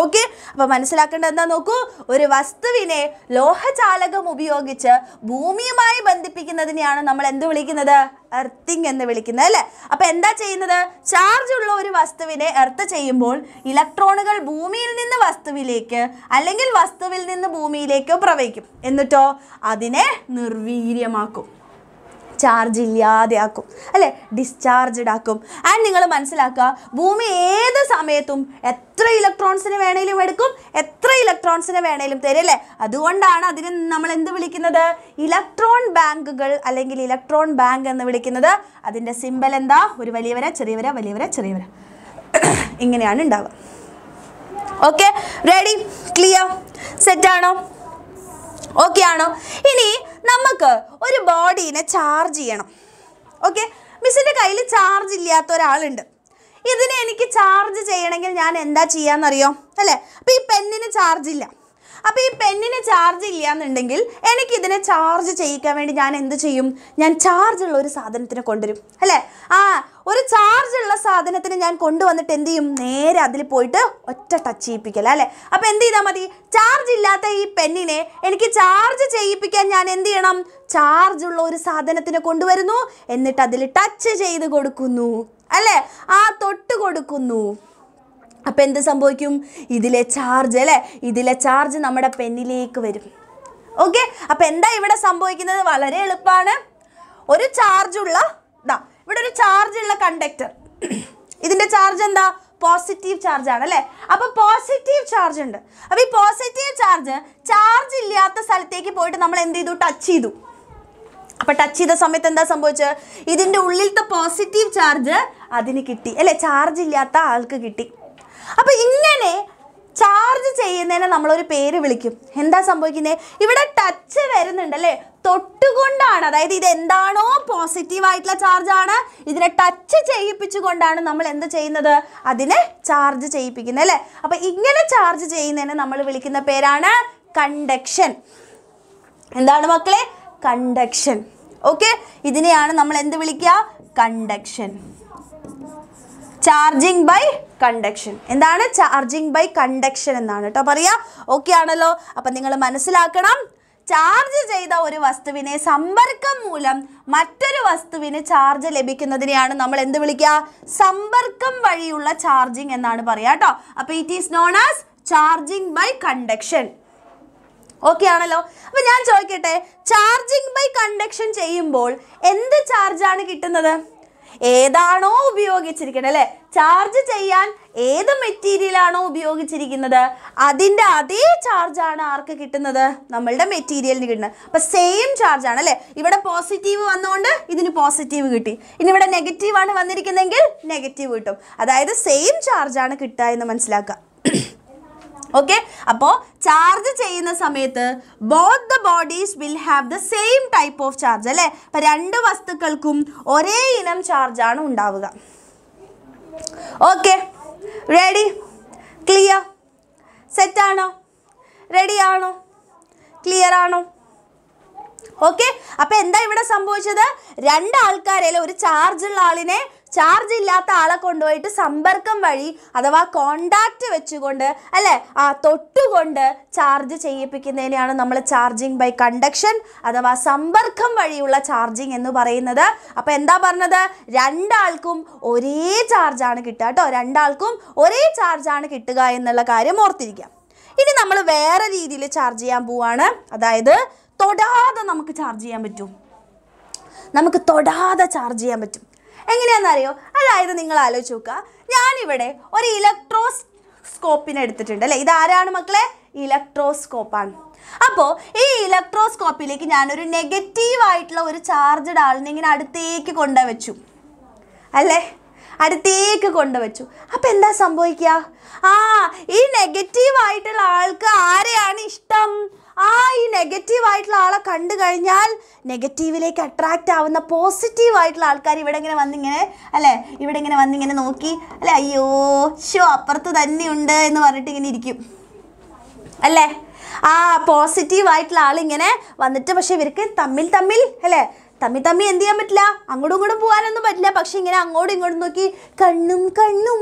ഓക്കെ അപ്പോൾ മനസ്സിലാക്കേണ്ടത് എന്താ നോക്കൂ ഒരു വസ്തുവിനെ ലോഹചാലകം ഉപയോഗിച്ച് ഭൂമിയുമായി ബന്ധിപ്പിക്കുന്നതിനെയാണ് നമ്മൾ എന്ത് വിളിക്കുന്നത് എർത്തിങ് എന്ന് വിളിക്കുന്നത് അല്ലേ അപ്പോൾ എന്താ ചെയ്യുന്നത് ചാർജ് ഉള്ള ഒരു വസ്തുവിനെ എർത്ത് ചെയ്യുമ്പോൾ ഇലക്ട്രോണുകൾ ഭൂമിയിൽ നിന്ന് വസ്തുവിലേക്ക് അല്ലെങ്കിൽ വസ്തുവിൽ നിന്ന് ഭൂമിയിലേക്ക് പ്രവഹിക്കും എന്നിട്ടോ അതിനെ നിർവീര്യമാക്കും ചാർജ് ഇല്ലാതെ ആക്കും അല്ലേ ഡിസ്ചാർജ്ഡ് ആക്കും ആൻഡ് നിങ്ങൾ മനസ്സിലാക്കുക ഭൂമി ഏത് സമയത്തും എത്ര ഇലക്ട്രോൺസിന് വേണേലും എടുക്കും എത്ര ഇലക്ട്രോൺസിന് വേണേലും തരും അല്ലേ അതുകൊണ്ടാണ് അതിന് നമ്മൾ എന്ത് വിളിക്കുന്നത് ഇലക്ട്രോൺ ബാങ്കുകൾ അല്ലെങ്കിൽ ഇലക്ട്രോൺ ബാങ്ക് എന്ന് വിളിക്കുന്നത് അതിൻ്റെ സിമ്പൽ എന്താ ഒരു വലിയവര ചെറിയവര വലിയവര ചെറിയവര ഇങ്ങനെയാണ് ഉണ്ടാവുക ഓക്കെ റെഡി ക്ലിയർ സെറ്റാണോ ഓക്കെ ആണോ ഇനി നമുക്ക് ഒരു ബോഡീനെ ചാർജ് ചെയ്യണം ഓക്കെ മിസ്സിൻ്റെ കയ്യിൽ ചാർജ് ഇല്ലാത്ത ഒരാളുണ്ട് ഇതിനെ എനിക്ക് ചാർജ് ചെയ്യണമെങ്കിൽ ഞാൻ എന്താ ചെയ്യാന്നറിയോ അല്ലേ അപ്പം ഈ പെന്നിന് ചാർജ് ഇല്ല അപ്പോൾ ഈ പെന്നിന് ചാർജ് ഇല്ല എന്നുണ്ടെങ്കിൽ ഇതിനെ ചാർജ് ചെയ്യിക്കാൻ വേണ്ടി ഞാൻ എന്ത് ചെയ്യും ഞാൻ ചാർജുള്ള ഒരു സാധനത്തിനെ കൊണ്ടുവരും അല്ലേ ആ ഒരു ചാർജുള്ള സാധനത്തിന് ഞാൻ കൊണ്ടുവന്നിട്ട് എന്ത് ചെയ്യും നേരെ അതിൽ പോയിട്ട് ഒറ്റ ടച്ച് ചെയ്യിപ്പിക്കല അല്ലേ അപ്പോൾ എന്ത് ചെയ്താൽ മതി ചാർജ് ഇല്ലാത്ത ഈ പെന്നിനെ എനിക്ക് ചാർജ് ചെയ്യിപ്പിക്കാൻ ഞാൻ എന്ത് ചെയ്യണം ചാർജുള്ള ഒരു സാധനത്തിനെ കൊണ്ടുവരുന്നു എന്നിട്ട് അതിൽ ടച്ച് ചെയ്ത് കൊടുക്കുന്നു അല്ലേ ആ തൊട്ട് കൊടുക്കുന്നു അപ്പം എന്ത് സംഭവിക്കും ഇതിലെ ചാർജ് അല്ലേ ഇതിലെ ചാർജ് നമ്മുടെ പെന്നിലേക്ക് വരും ഓക്കെ അപ്പം എന്താ ഇവിടെ സംഭവിക്കുന്നത് വളരെ എളുപ്പമാണ് ഒരു ചാർജുള്ള ഇതാ ഇവിടെ ഒരു ചാർജുള്ള കണ്ടക്ടർ ഇതിൻ്റെ ചാർജ് എന്താ പോസിറ്റീവ് ചാർജ് ആണ് അല്ലേ അപ്പോൾ പോസിറ്റീവ് ചാർജ് ഉണ്ട് അപ്പോൾ ഈ പോസിറ്റീവ് ചാർജ് ചാർജ് ഇല്ലാത്ത സ്ഥലത്തേക്ക് പോയിട്ട് നമ്മൾ എന്ത് ചെയ്തു ടച്ച് ചെയ്തു അപ്പോൾ ടച്ച് ചെയ്ത സമയത്ത് എന്താ സംഭവിച്ചത് ഇതിൻ്റെ ഉള്ളിലത്തെ പോസിറ്റീവ് ചാർജ് അതിന് കിട്ടി അല്ലേ ചാർജ് ഇല്ലാത്ത ആൾക്ക് കിട്ടി അപ്പോൾ ഇങ്ങനെ ചാർജ് ചെയ്യുന്നതിനെ നമ്മളൊരു പേര് വിളിക്കും എന്താ സംഭവിക്കുന്നത് ഇവിടെ ടച്ച് വരുന്നുണ്ട് അല്ലേ തൊട്ടുകൊണ്ടാണ് അതായത് ഇത് എന്താണോ ചാർജ് ചാർജാണ് ഇതിനെ ടച്ച് ചെയ്യിപ്പിച്ചുകൊണ്ടാണ് നമ്മൾ എന്ത് ചെയ്യുന്നത് അതിനെ ചാർജ് ചെയ്യിപ്പിക്കുന്നത് അല്ലേ അപ്പൊ ഇങ്ങനെ ചാർജ് ചെയ്യുന്നതിനെ നമ്മൾ വിളിക്കുന്ന പേരാണ് കണ്ടക്ഷൻ എന്താണ് മക്കളെ കണ്ടക്ഷൻ ഓക്കെ ഇതിനെയാണ് നമ്മൾ എന്ത് വിളിക്കുക കണ്ടക്ഷൻ ചാർജിങ് ബൈ കണ്ടക്ഷൻ എന്താണ് ചാർജിങ് ബൈ കണ്ടക്ഷൻ എന്നാണ് കേട്ടോ പറയാ ഓക്കെ ആണല്ലോ അപ്പൊ നിങ്ങൾ മനസ്സിലാക്കണം ചാർജ് ചെയ്ത ഒരു വസ്തുവിനെ സമ്പർക്കം മൂലം മറ്റൊരു വസ്തുവിന് ചാർജ് ലഭിക്കുന്നതിനെയാണ് നമ്മൾ എന്ത് വിളിക്കുക സമ്പർക്കം വഴിയുള്ള ചാർജിങ് എന്നാണ് പറയാ കേട്ടോ അപ്പോൾ it is known as charging by conduction okay ആണല്ലോ അപ്പൊ ഞാൻ ചോദിക്കട്ടെ ചാർജിങ് ബൈ കണ്ടക്ഷൻ ചെയ്യുമ്പോൾ എന്ത് ചാർജാണ് കിട്ടുന്നത് ഏതാണോ ഉപയോഗിച്ചിരിക്കുന്നത് അല്ലേ ചാർജ് ചെയ്യാൻ ഏത് മെറ്റീരിയലാണോ ഉപയോഗിച്ചിരിക്കുന്നത് അതിൻ്റെ അതേ ചാർജാണ് ആർക്ക് കിട്ടുന്നത് നമ്മളുടെ മെറ്റീരിയലിന് കിട്ടുന്നത് അപ്പം സെയിം ചാർജാണ് അല്ലേ ഇവിടെ പോസിറ്റീവ് വന്നുകൊണ്ട് ഇതിന് പോസിറ്റീവ് കിട്ടി ഇനി ഇവിടെ നെഗറ്റീവാണ് വന്നിരിക്കുന്നതെങ്കിൽ നെഗറ്റീവ് കിട്ടും അതായത് സെയിം ചാർജാണ് കിട്ടുക എന്ന് മനസ്സിലാക്കുക ഓക്കെ അപ്പോൾ ചാർജ് ചെയ്യുന്ന സമയത്ത് both the bodies will have the same type of charge അല്ലേ അപ്പം രണ്ട് വസ്തുക്കൾക്കും ഒരേ ഇനം ചാർജാണ് ഉണ്ടാവുക ഓക്കെ റെഡി ക്ലിയർ സെറ്റാണോ റെഡി ആണോ ക്ലിയർ ആണോ ഓക്കെ അപ്പൊ എന്താ ഇവിടെ സംഭവിച്ചത് രണ്ട് ആൾക്കാരെ ഒരു ഉള്ള ആളിനെ ചാർജ് ഇല്ലാത്ത ആളെ കൊണ്ടുപോയിട്ട് സമ്പർക്കം വഴി അഥവാ കോണ്ടാക്ട് വെച്ചുകൊണ്ട് അല്ലേ ആ തൊട്ടുകൊണ്ട് ചാർജ് ചെയ്യിപ്പിക്കുന്നതിനെയാണ് നമ്മൾ ചാർജിങ് ബൈ കണ്ടക്ഷൻ അഥവാ സമ്പർക്കം വഴിയുള്ള ചാർജിങ് എന്ന് പറയുന്നത് അപ്പോൾ എന്താ പറഞ്ഞത് രണ്ടാൾക്കും ഒരേ ചാർജാണ് കിട്ടുക കേട്ടോ രണ്ടാൾക്കും ഒരേ ചാർജാണ് കിട്ടുക എന്നുള്ള കാര്യം ഓർത്തിരിക്കാം ഇനി നമ്മൾ വേറെ രീതിയിൽ ചാർജ് ചെയ്യാൻ പോവാണ് അതായത് തൊടാതെ നമുക്ക് ചാർജ് ചെയ്യാൻ പറ്റും നമുക്ക് തൊടാതെ ചാർജ് ചെയ്യാൻ പറ്റും എങ്ങനെയാണെന്നറിയോ അതായത് നിങ്ങൾ ആലോചിച്ച് നോക്കുക ഞാനിവിടെ ഒരു ഇലക്ട്രോസ്കോപ്പിനെ എടുത്തിട്ടുണ്ട് അല്ലേ ഇതാരാണ് മക്കളെ ഇലക്ട്രോസ്കോപ്പാണ് അപ്പോൾ ഈ ഇലക്ട്രോസ്കോപ്പിലേക്ക് ഞാനൊരു നെഗറ്റീവ് ആയിട്ടുള്ള ഒരു ചാർജ്ഡ് ആളിനെ ഇങ്ങനെ അടുത്തേക്ക് കൊണ്ടുവച്ചു അല്ലേ അടുത്തേക്ക് കൊണ്ടുവച്ചു അപ്പോൾ എന്താ സംഭവിക്കുക ആ ഈ നെഗറ്റീവ് ആയിട്ടുള്ള ആൾക്ക് ആരെയാണ് ഇഷ്ടം ആ ഈ നെഗറ്റീവ് ആയിട്ടുള്ള ആളെ കണ്ടു കഴിഞ്ഞാൽ നെഗറ്റീവിലേക്ക് അട്രാക്റ്റ് ആവുന്ന പോസിറ്റീവ് ആയിട്ടുള്ള ആൾക്കാർ ഇവിടെ ഇങ്ങനെ വന്നിങ്ങനെ അല്ലേ ഇവിടെ ഇങ്ങനെ വന്നിങ്ങനെ നോക്കി അല്ലെ അയ്യോ ഷോ അപ്പുറത്ത് തന്നെയുണ്ട് എന്ന് പറഞ്ഞിട്ട് ഇങ്ങനെ ഇരിക്കും അല്ലേ ആ പോസിറ്റീവ് ആയിട്ടുള്ള ആളിങ്ങനെ വന്നിട്ട് പക്ഷെ ഇവർക്ക് തമ്മിൽ തമ്മിൽ അല്ലേ തമ്മി തമ്മി എന്ത് ചെയ്യാൻ പറ്റില്ല അങ്ങോട്ടും ഇങ്ങോട്ടും പോകാനൊന്നും പറ്റില്ല പക്ഷെ ഇങ്ങനെ അങ്ങോട്ടും ഇങ്ങോട്ടും നോക്കി കണ്ണും കണ്ണും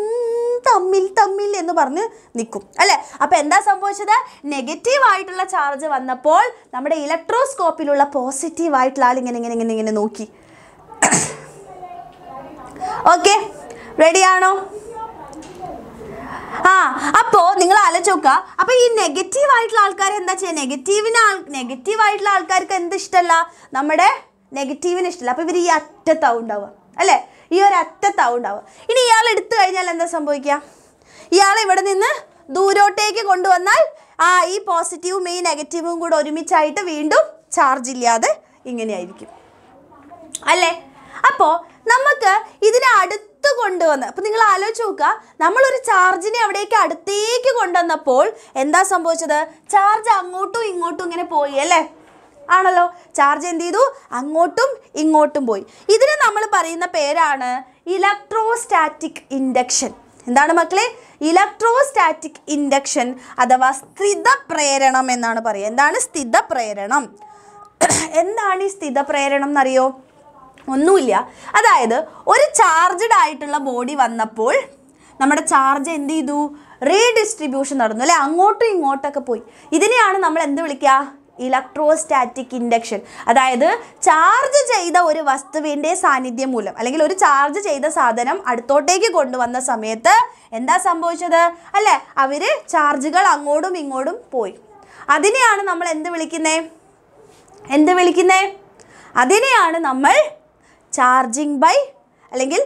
തമ്മിൽ തമ്മിൽ എന്ന് പറഞ്ഞ് നിൽക്കും അല്ലേ അപ്പോൾ എന്താ സംഭവിച്ചത് നെഗറ്റീവ് ആയിട്ടുള്ള ചാർജ് വന്നപ്പോൾ നമ്മുടെ ഇലക്ട്രോസ്കോപ്പിലുള്ള പോസിറ്റീവ് ആയിട്ടുള്ള ആൾ ഇങ്ങനെ ഇങ്ങനെ ഇങ്ങനെ ഇങ്ങനെ നോക്കി ഓക്കെ റെഡിയാണോ ആ അപ്പോൾ നിങ്ങൾ ആലോചിക്കുക അപ്പോൾ ഈ നെഗറ്റീവ് ആയിട്ടുള്ള ആൾക്കാർ എന്താ ചെയ്യുക നെഗറ്റീവിന് ആൾ നെഗറ്റീവ് ആയിട്ടുള്ള ആൾക്കാർക്ക് എന്ത് ഇഷ്ടമല്ല നമ്മുടെ നെഗറ്റീവിന് ഇഷ്ടമല്ല അപ്പോൾ ഇവർ ഈ അറ്റത്താവും ഉണ്ടാവുക അല്ലേ ഈ ഒരു അറ്റത്താവ് ഉണ്ടാവുക ഇനി ഇയാൾ എടുത്തു കഴിഞ്ഞാൽ എന്താ സംഭവിക്കുക ഇയാൾ ഇവിടെ നിന്ന് ദൂരോട്ടേക്ക് കൊണ്ടുവന്നാൽ ആ ഈ പോസിറ്റീവും ഈ നെഗറ്റീവും കൂടെ ഒരുമിച്ചായിട്ട് വീണ്ടും ചാർജ് ഇല്ലാതെ ഇങ്ങനെയായിരിക്കും അല്ലേ അപ്പോൾ നമുക്ക് ഇതിനെ അടുത്ത് കൊണ്ടുവന്ന് അപ്പോൾ നിങ്ങൾ ആലോചിച്ച് നോക്കുക നമ്മളൊരു ചാർജിനെ അവിടേക്ക് അടുത്തേക്ക് കൊണ്ടുവന്നപ്പോൾ എന്താ സംഭവിച്ചത് ചാർജ് അങ്ങോട്ടും ഇങ്ങോട്ടും ഇങ്ങനെ പോയി അല്ലേ ആണല്ലോ ചാർജ് എന്ത് ചെയ്തു അങ്ങോട്ടും ഇങ്ങോട്ടും പോയി ഇതിന് നമ്മൾ പറയുന്ന പേരാണ് ഇലക്ട്രോസ്റ്റാറ്റിക് ഇൻഡക്ഷൻ എന്താണ് മക്കളെ ഇലക്ട്രോസ്റ്റാറ്റിക് ഇൻഡക്ഷൻ അഥവാ സ്ഥിത പ്രേരണം എന്നാണ് പറയുക എന്താണ് സ്ഥിത പ്രേരണം എന്താണ് ഈ സ്ഥിത പ്രേരണം എന്നറിയോ ഒന്നുമില്ല അതായത് ഒരു ചാർജഡ് ആയിട്ടുള്ള ബോഡി വന്നപ്പോൾ നമ്മുടെ ചാർജ് എന്ത് ചെയ്തു റീഡിസ്ട്രിബ്യൂഷൻ നടന്നു അല്ലെ അങ്ങോട്ടും ഇങ്ങോട്ടൊക്കെ പോയി ഇതിനെയാണ് നമ്മൾ എന്ത് വിളിക്കുക ഇലക്ട്രോസ്റ്റാറ്റിക് ഇൻഡക്ഷൻ അതായത് ചാർജ് ചെയ്ത ഒരു വസ്തുവിൻ്റെ സാന്നിധ്യം മൂലം അല്ലെങ്കിൽ ഒരു ചാർജ് ചെയ്ത സാധനം അടുത്തോട്ടേക്ക് കൊണ്ടുവന്ന സമയത്ത് എന്താ സംഭവിച്ചത് അല്ലേ അവർ ചാർജുകൾ അങ്ങോട്ടും ഇങ്ങോട്ടും പോയി അതിനെയാണ് നമ്മൾ എന്ത് വിളിക്കുന്നേ എന്ത് വിളിക്കുന്നേ അതിനെയാണ് നമ്മൾ ചാർജിങ് ബൈ അല്ലെങ്കിൽ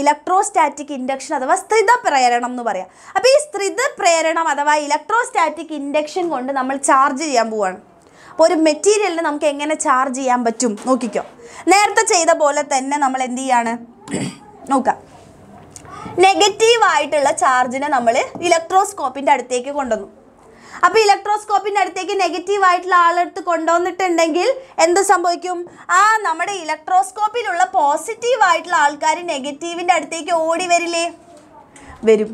ഇലക്ട്രോസ്റ്റാറ്റിക് ഇൻഡക്ഷൻ അഥവാ സ്ത്രിത പ്രേരണം എന്ന് പറയാം അപ്പോൾ ഈ സ്ത്രിത പ്രേരണം അഥവാ ഇലക്ട്രോസ്റ്റാറ്റിക് ഇൻഡക്ഷൻ കൊണ്ട് നമ്മൾ ചാർജ് ചെയ്യാൻ പോവുകയാണ് അപ്പോൾ ഒരു മെറ്റീരിയലിന് നമുക്ക് എങ്ങനെ ചാർജ് ചെയ്യാൻ പറ്റും നോക്കിക്കോ നേരത്തെ ചെയ്ത പോലെ തന്നെ നമ്മൾ എന്ത് ചെയ്യാണ് നോക്കാം ആയിട്ടുള്ള ചാർജിനെ നമ്മൾ ഇലക്ട്രോസ്കോപ്പിൻ്റെ അടുത്തേക്ക് കൊണ്ടുവന്നു അപ്പോൾ ഇലക്ട്രോസ്കോപ്പിൻ്റെ അടുത്തേക്ക് നെഗറ്റീവ് ആയിട്ടുള്ള ആളെടുത്ത് കൊണ്ടുവന്നിട്ടുണ്ടെങ്കിൽ എന്ത് സംഭവിക്കും ആ നമ്മുടെ ഇലക്ട്രോസ്കോപ്പിലുള്ള പോസിറ്റീവ് ആയിട്ടുള്ള ആൾക്കാർ നെഗറ്റീവിൻ്റെ അടുത്തേക്ക് ഓടി വരില്ലേ വരും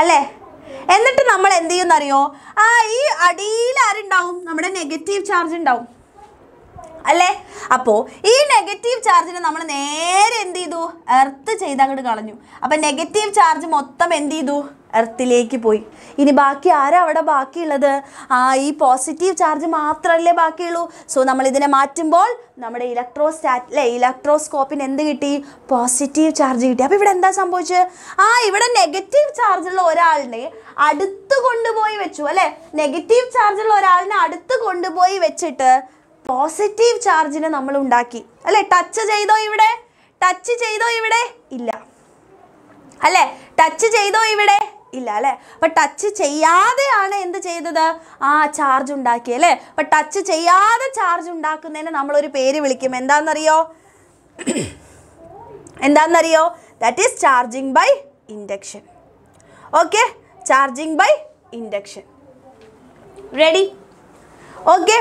അല്ലേ എന്നിട്ട് നമ്മൾ എന്ത് അറിയോ ആ ഈ അടിയിൽ ആരുണ്ടാവും നമ്മുടെ നെഗറ്റീവ് ചാർജ് ഉണ്ടാവും അല്ലേ അപ്പോൾ ഈ നെഗറ്റീവ് ചാർജിനെ നമ്മൾ നേരെ എന്ത് ചെയ്തു എർത്ത് ചെയ്ത് അങ്ങോട്ട് കളഞ്ഞു അപ്പം നെഗറ്റീവ് ചാർജ് മൊത്തം എന്ത് ചെയ്തു എർത്തിലേക്ക് പോയി ഇനി ബാക്കി ആരാ അവിടെ ബാക്കിയുള്ളത് ആ ഈ പോസിറ്റീവ് ചാർജ് മാത്രമല്ലേ ബാക്കിയുള്ളൂ സോ നമ്മൾ ഇതിനെ മാറ്റുമ്പോൾ നമ്മുടെ ഇലക്ട്രോസ്റ്റാറ്റ് അല്ലേ ഇലക്ട്രോസ്കോപ്പിന് എന്ത് കിട്ടി പോസിറ്റീവ് ചാർജ് കിട്ടി അപ്പോൾ ഇവിടെ എന്താ സംഭവിച്ചത് ആ ഇവിടെ നെഗറ്റീവ് ചാർജുള്ള ഒരാളിനെ അടുത്ത് കൊണ്ടുപോയി വെച്ചു അല്ലേ നെഗറ്റീവ് ചാർജുള്ള ഒരാളിനെ അടുത്ത് കൊണ്ടുപോയി വെച്ചിട്ട് പോസിറ്റീവ് ചാർജിനെ നമ്മൾ ഉണ്ടാക്കി അല്ലേ ടച്ച് ചെയ്തോ ഇവിടെ ടച്ച് ചെയ്തോ ഇവിടെ ഇല്ല അല്ലേ ടച്ച് ചെയ്തോ ഇവിടെ ഇല്ല അല്ലെ അപ്പൊ ടച്ച് ചെയ്യാതെയാണ് എന്ത് ചെയ്തത് ആ ചാർജ് ഉണ്ടാക്കിയത് അല്ലേ അപ്പൊ ടച്ച് ചെയ്യാതെ ചാർജ് ഉണ്ടാക്കുന്നതിന് നമ്മളൊരു പേര് വിളിക്കും എന്താണെന്നറിയോ എന്താണെന്നറിയോ that is charging by induction okay charging by induction ready okay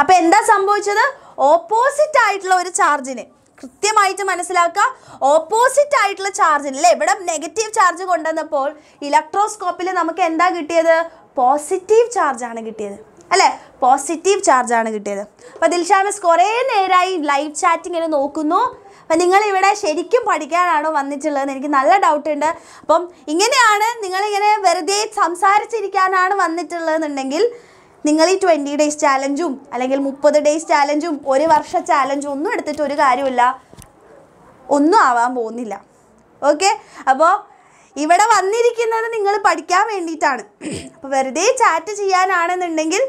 അപ്പൊ എന്താ സംഭവിച്ചത് ഓപ്പോസിറ്റ് ആയിട്ടുള്ള ഒരു ചാർജിന് കൃത്യമായിട്ട് മനസ്സിലാക്കുക ഓപ്പോസിറ്റ് ആയിട്ടുള്ള ചാർജിന് അല്ലേ ഇവിടെ നെഗറ്റീവ് ചാർജ് കൊണ്ടുവന്നപ്പോൾ ഇലക്ട്രോസ്കോപ്പിൽ നമുക്ക് എന്താ കിട്ടിയത് പോസിറ്റീവ് ചാർജാണ് കിട്ടിയത് അല്ലേ പോസിറ്റീവ് ചാർജാണ് കിട്ടിയത് അപ്പോൾ ദിൽഷാമിസ് കുറേ നേരമായി ലൈവ് ചാറ്റിങ്ങിന് നോക്കുന്നു അപ്പം നിങ്ങൾ ഇവിടെ ശരിക്കും പഠിക്കാനാണോ വന്നിട്ടുള്ളതെന്ന് എനിക്ക് നല്ല ഡൗട്ട് ഉണ്ട് അപ്പം ഇങ്ങനെയാണ് നിങ്ങളിങ്ങനെ വെറുതെ സംസാരിച്ചിരിക്കാനാണ് വന്നിട്ടുള്ളതെന്നുണ്ടെങ്കിൽ നിങ്ങൾ ഈ ട്വൻറ്റി ഡേയ്സ് ചാലഞ്ചും അല്ലെങ്കിൽ മുപ്പത് ഡേയ്സ് ചാലഞ്ചും ഒരു വർഷ ചാലഞ്ചും ഒന്നും എടുത്തിട്ട് ഒരു കാര്യമില്ല ഒന്നും ആവാൻ പോകുന്നില്ല ഓക്കെ അപ്പോൾ ഇവിടെ വന്നിരിക്കുന്നത് നിങ്ങൾ പഠിക്കാൻ വേണ്ടിയിട്ടാണ് അപ്പോൾ വെറുതെ ചാറ്റ് ചെയ്യാനാണെന്നുണ്ടെങ്കിൽ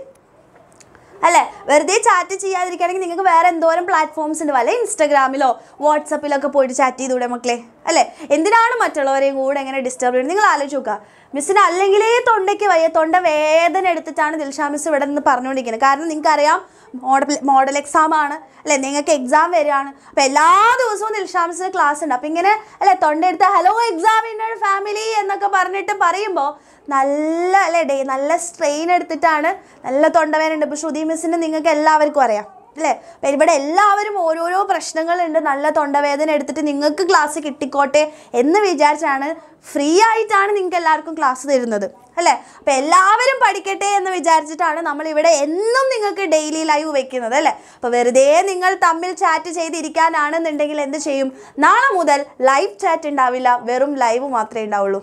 അല്ലേ വെറുതെ ചാറ്റ് ചെയ്യാതിരിക്കുകയാണെങ്കിൽ നിങ്ങൾക്ക് വേറെ എന്തോരം പ്ലാറ്റ്ഫോംസ് ഉണ്ട് വല്ല ഇൻസ്റ്റാഗ്രാമിലോ വാട്സപ്പിലോ ഒക്കെ പോയിട്ട് ചാറ്റ് ചെയ്തൂടെ മക്കളെ അല്ലേ എന്തിനാണ് മറ്റുള്ളവരെയും കൂടെ എങ്ങനെ ഡിസ്റ്റർബ് ചെയ്യുന്നത് നിങ്ങൾ ആലോചിച്ച് നോക്കുക മിസ്സിന് അല്ലെങ്കിലേ തൊണ്ടയ്ക്ക് വയ്യ തൊണ്ട വേദന എടുത്തിട്ടാണ് ദിൽഷാ മിസ് ഇവിടെ നിന്ന് പറഞ്ഞുകൊണ്ടിരിക്കുന്നത് കാരണം നിങ്ങൾക്കറിയാം മോഡൽ മോഡൽ എക്സാം ആണ് അല്ലേ നിങ്ങൾക്ക് എക്സാം വരികയാണ് അപ്പോൾ എല്ലാ ദിവസവും ദിൽഷാ മിസ് ക്ലാസ് ഉണ്ട് അപ്പോൾ ഇങ്ങനെ അല്ലേ തൊണ്ടയെടുത്ത് ഹലോ എക്സാം ഫാമിലി എന്നൊക്കെ പറഞ്ഞിട്ട് പറയുമ്പോൾ നല്ല അല്ലേ ഡേ നല്ല സ്ട്രെയിൻ എടുത്തിട്ടാണ് നല്ല ഉണ്ട് ഇപ്പൊ ശ്രുതി മിസ്സിന് നിങ്ങൾക്ക് എല്ലാവർക്കും അറിയാം അല്ലേ അപ്പം ഇവിടെ എല്ലാവരും ഓരോരോ പ്രശ്നങ്ങളുണ്ട് നല്ല തൊണ്ടവേദന എടുത്തിട്ട് നിങ്ങൾക്ക് ക്ലാസ് കിട്ടിക്കോട്ടെ എന്ന് വിചാരിച്ചാണ് ഫ്രീ ആയിട്ടാണ് നിങ്ങൾക്ക് എല്ലാവർക്കും ക്ലാസ് തരുന്നത് അല്ലേ അപ്പം എല്ലാവരും പഠിക്കട്ടെ എന്ന് വിചാരിച്ചിട്ടാണ് നമ്മൾ ഇവിടെ എന്നും നിങ്ങൾക്ക് ഡെയിലി ലൈവ് വെക്കുന്നത് അല്ലേ അപ്പോൾ വെറുതെ നിങ്ങൾ തമ്മിൽ ചാറ്റ് ചെയ്തിരിക്കാനാണെന്നുണ്ടെങ്കിൽ എന്ത് ചെയ്യും നാളെ മുതൽ ലൈവ് ചാറ്റ് ഉണ്ടാവില്ല വെറും ലൈവ് മാത്രമേ ഉണ്ടാവുള്ളൂ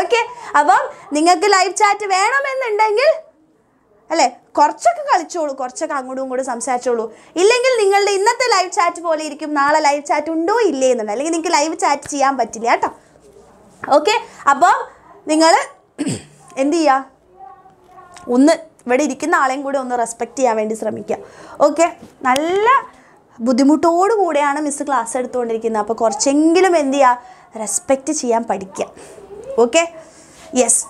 ഓക്കെ അപ്പം നിങ്ങൾക്ക് ലൈവ് ചാറ്റ് വേണമെന്നുണ്ടെങ്കിൽ അല്ലേ കുറച്ചൊക്കെ കളിച്ചോളൂ കുറച്ചൊക്കെ അങ്ങോട്ടും ഇങ്ങോട്ടും സംസാരിച്ചോളൂ ഇല്ലെങ്കിൽ നിങ്ങളുടെ ഇന്നത്തെ ലൈവ് ചാറ്റ് പോലെ ഇരിക്കും നാളെ ലൈവ് ചാറ്റ് ഉണ്ടോ ഇല്ലേ എന്നുണ്ട് അല്ലെങ്കിൽ നിങ്ങൾക്ക് ലൈവ് ചാറ്റ് ചെയ്യാൻ പറ്റില്ല കേട്ടോ ഓക്കെ അപ്പോൾ നിങ്ങൾ എന്ത് ചെയ്യുക ഒന്ന് ഇവിടെ ഇരിക്കുന്ന ആളെയും കൂടെ ഒന്ന് റെസ്പെക്റ്റ് ചെയ്യാൻ വേണ്ടി ശ്രമിക്കുക ഓക്കെ നല്ല ബുദ്ധിമുട്ടോടു കൂടെയാണ് മിസ് ക്ലാസ് എടുത്തുകൊണ്ടിരിക്കുന്നത് അപ്പോൾ കുറച്ചെങ്കിലും എന്ത് ചെയ്യുക റെസ്പെക്റ്റ് ചെയ്യാൻ പഠിക്കുക ഓക്കെ യെസ്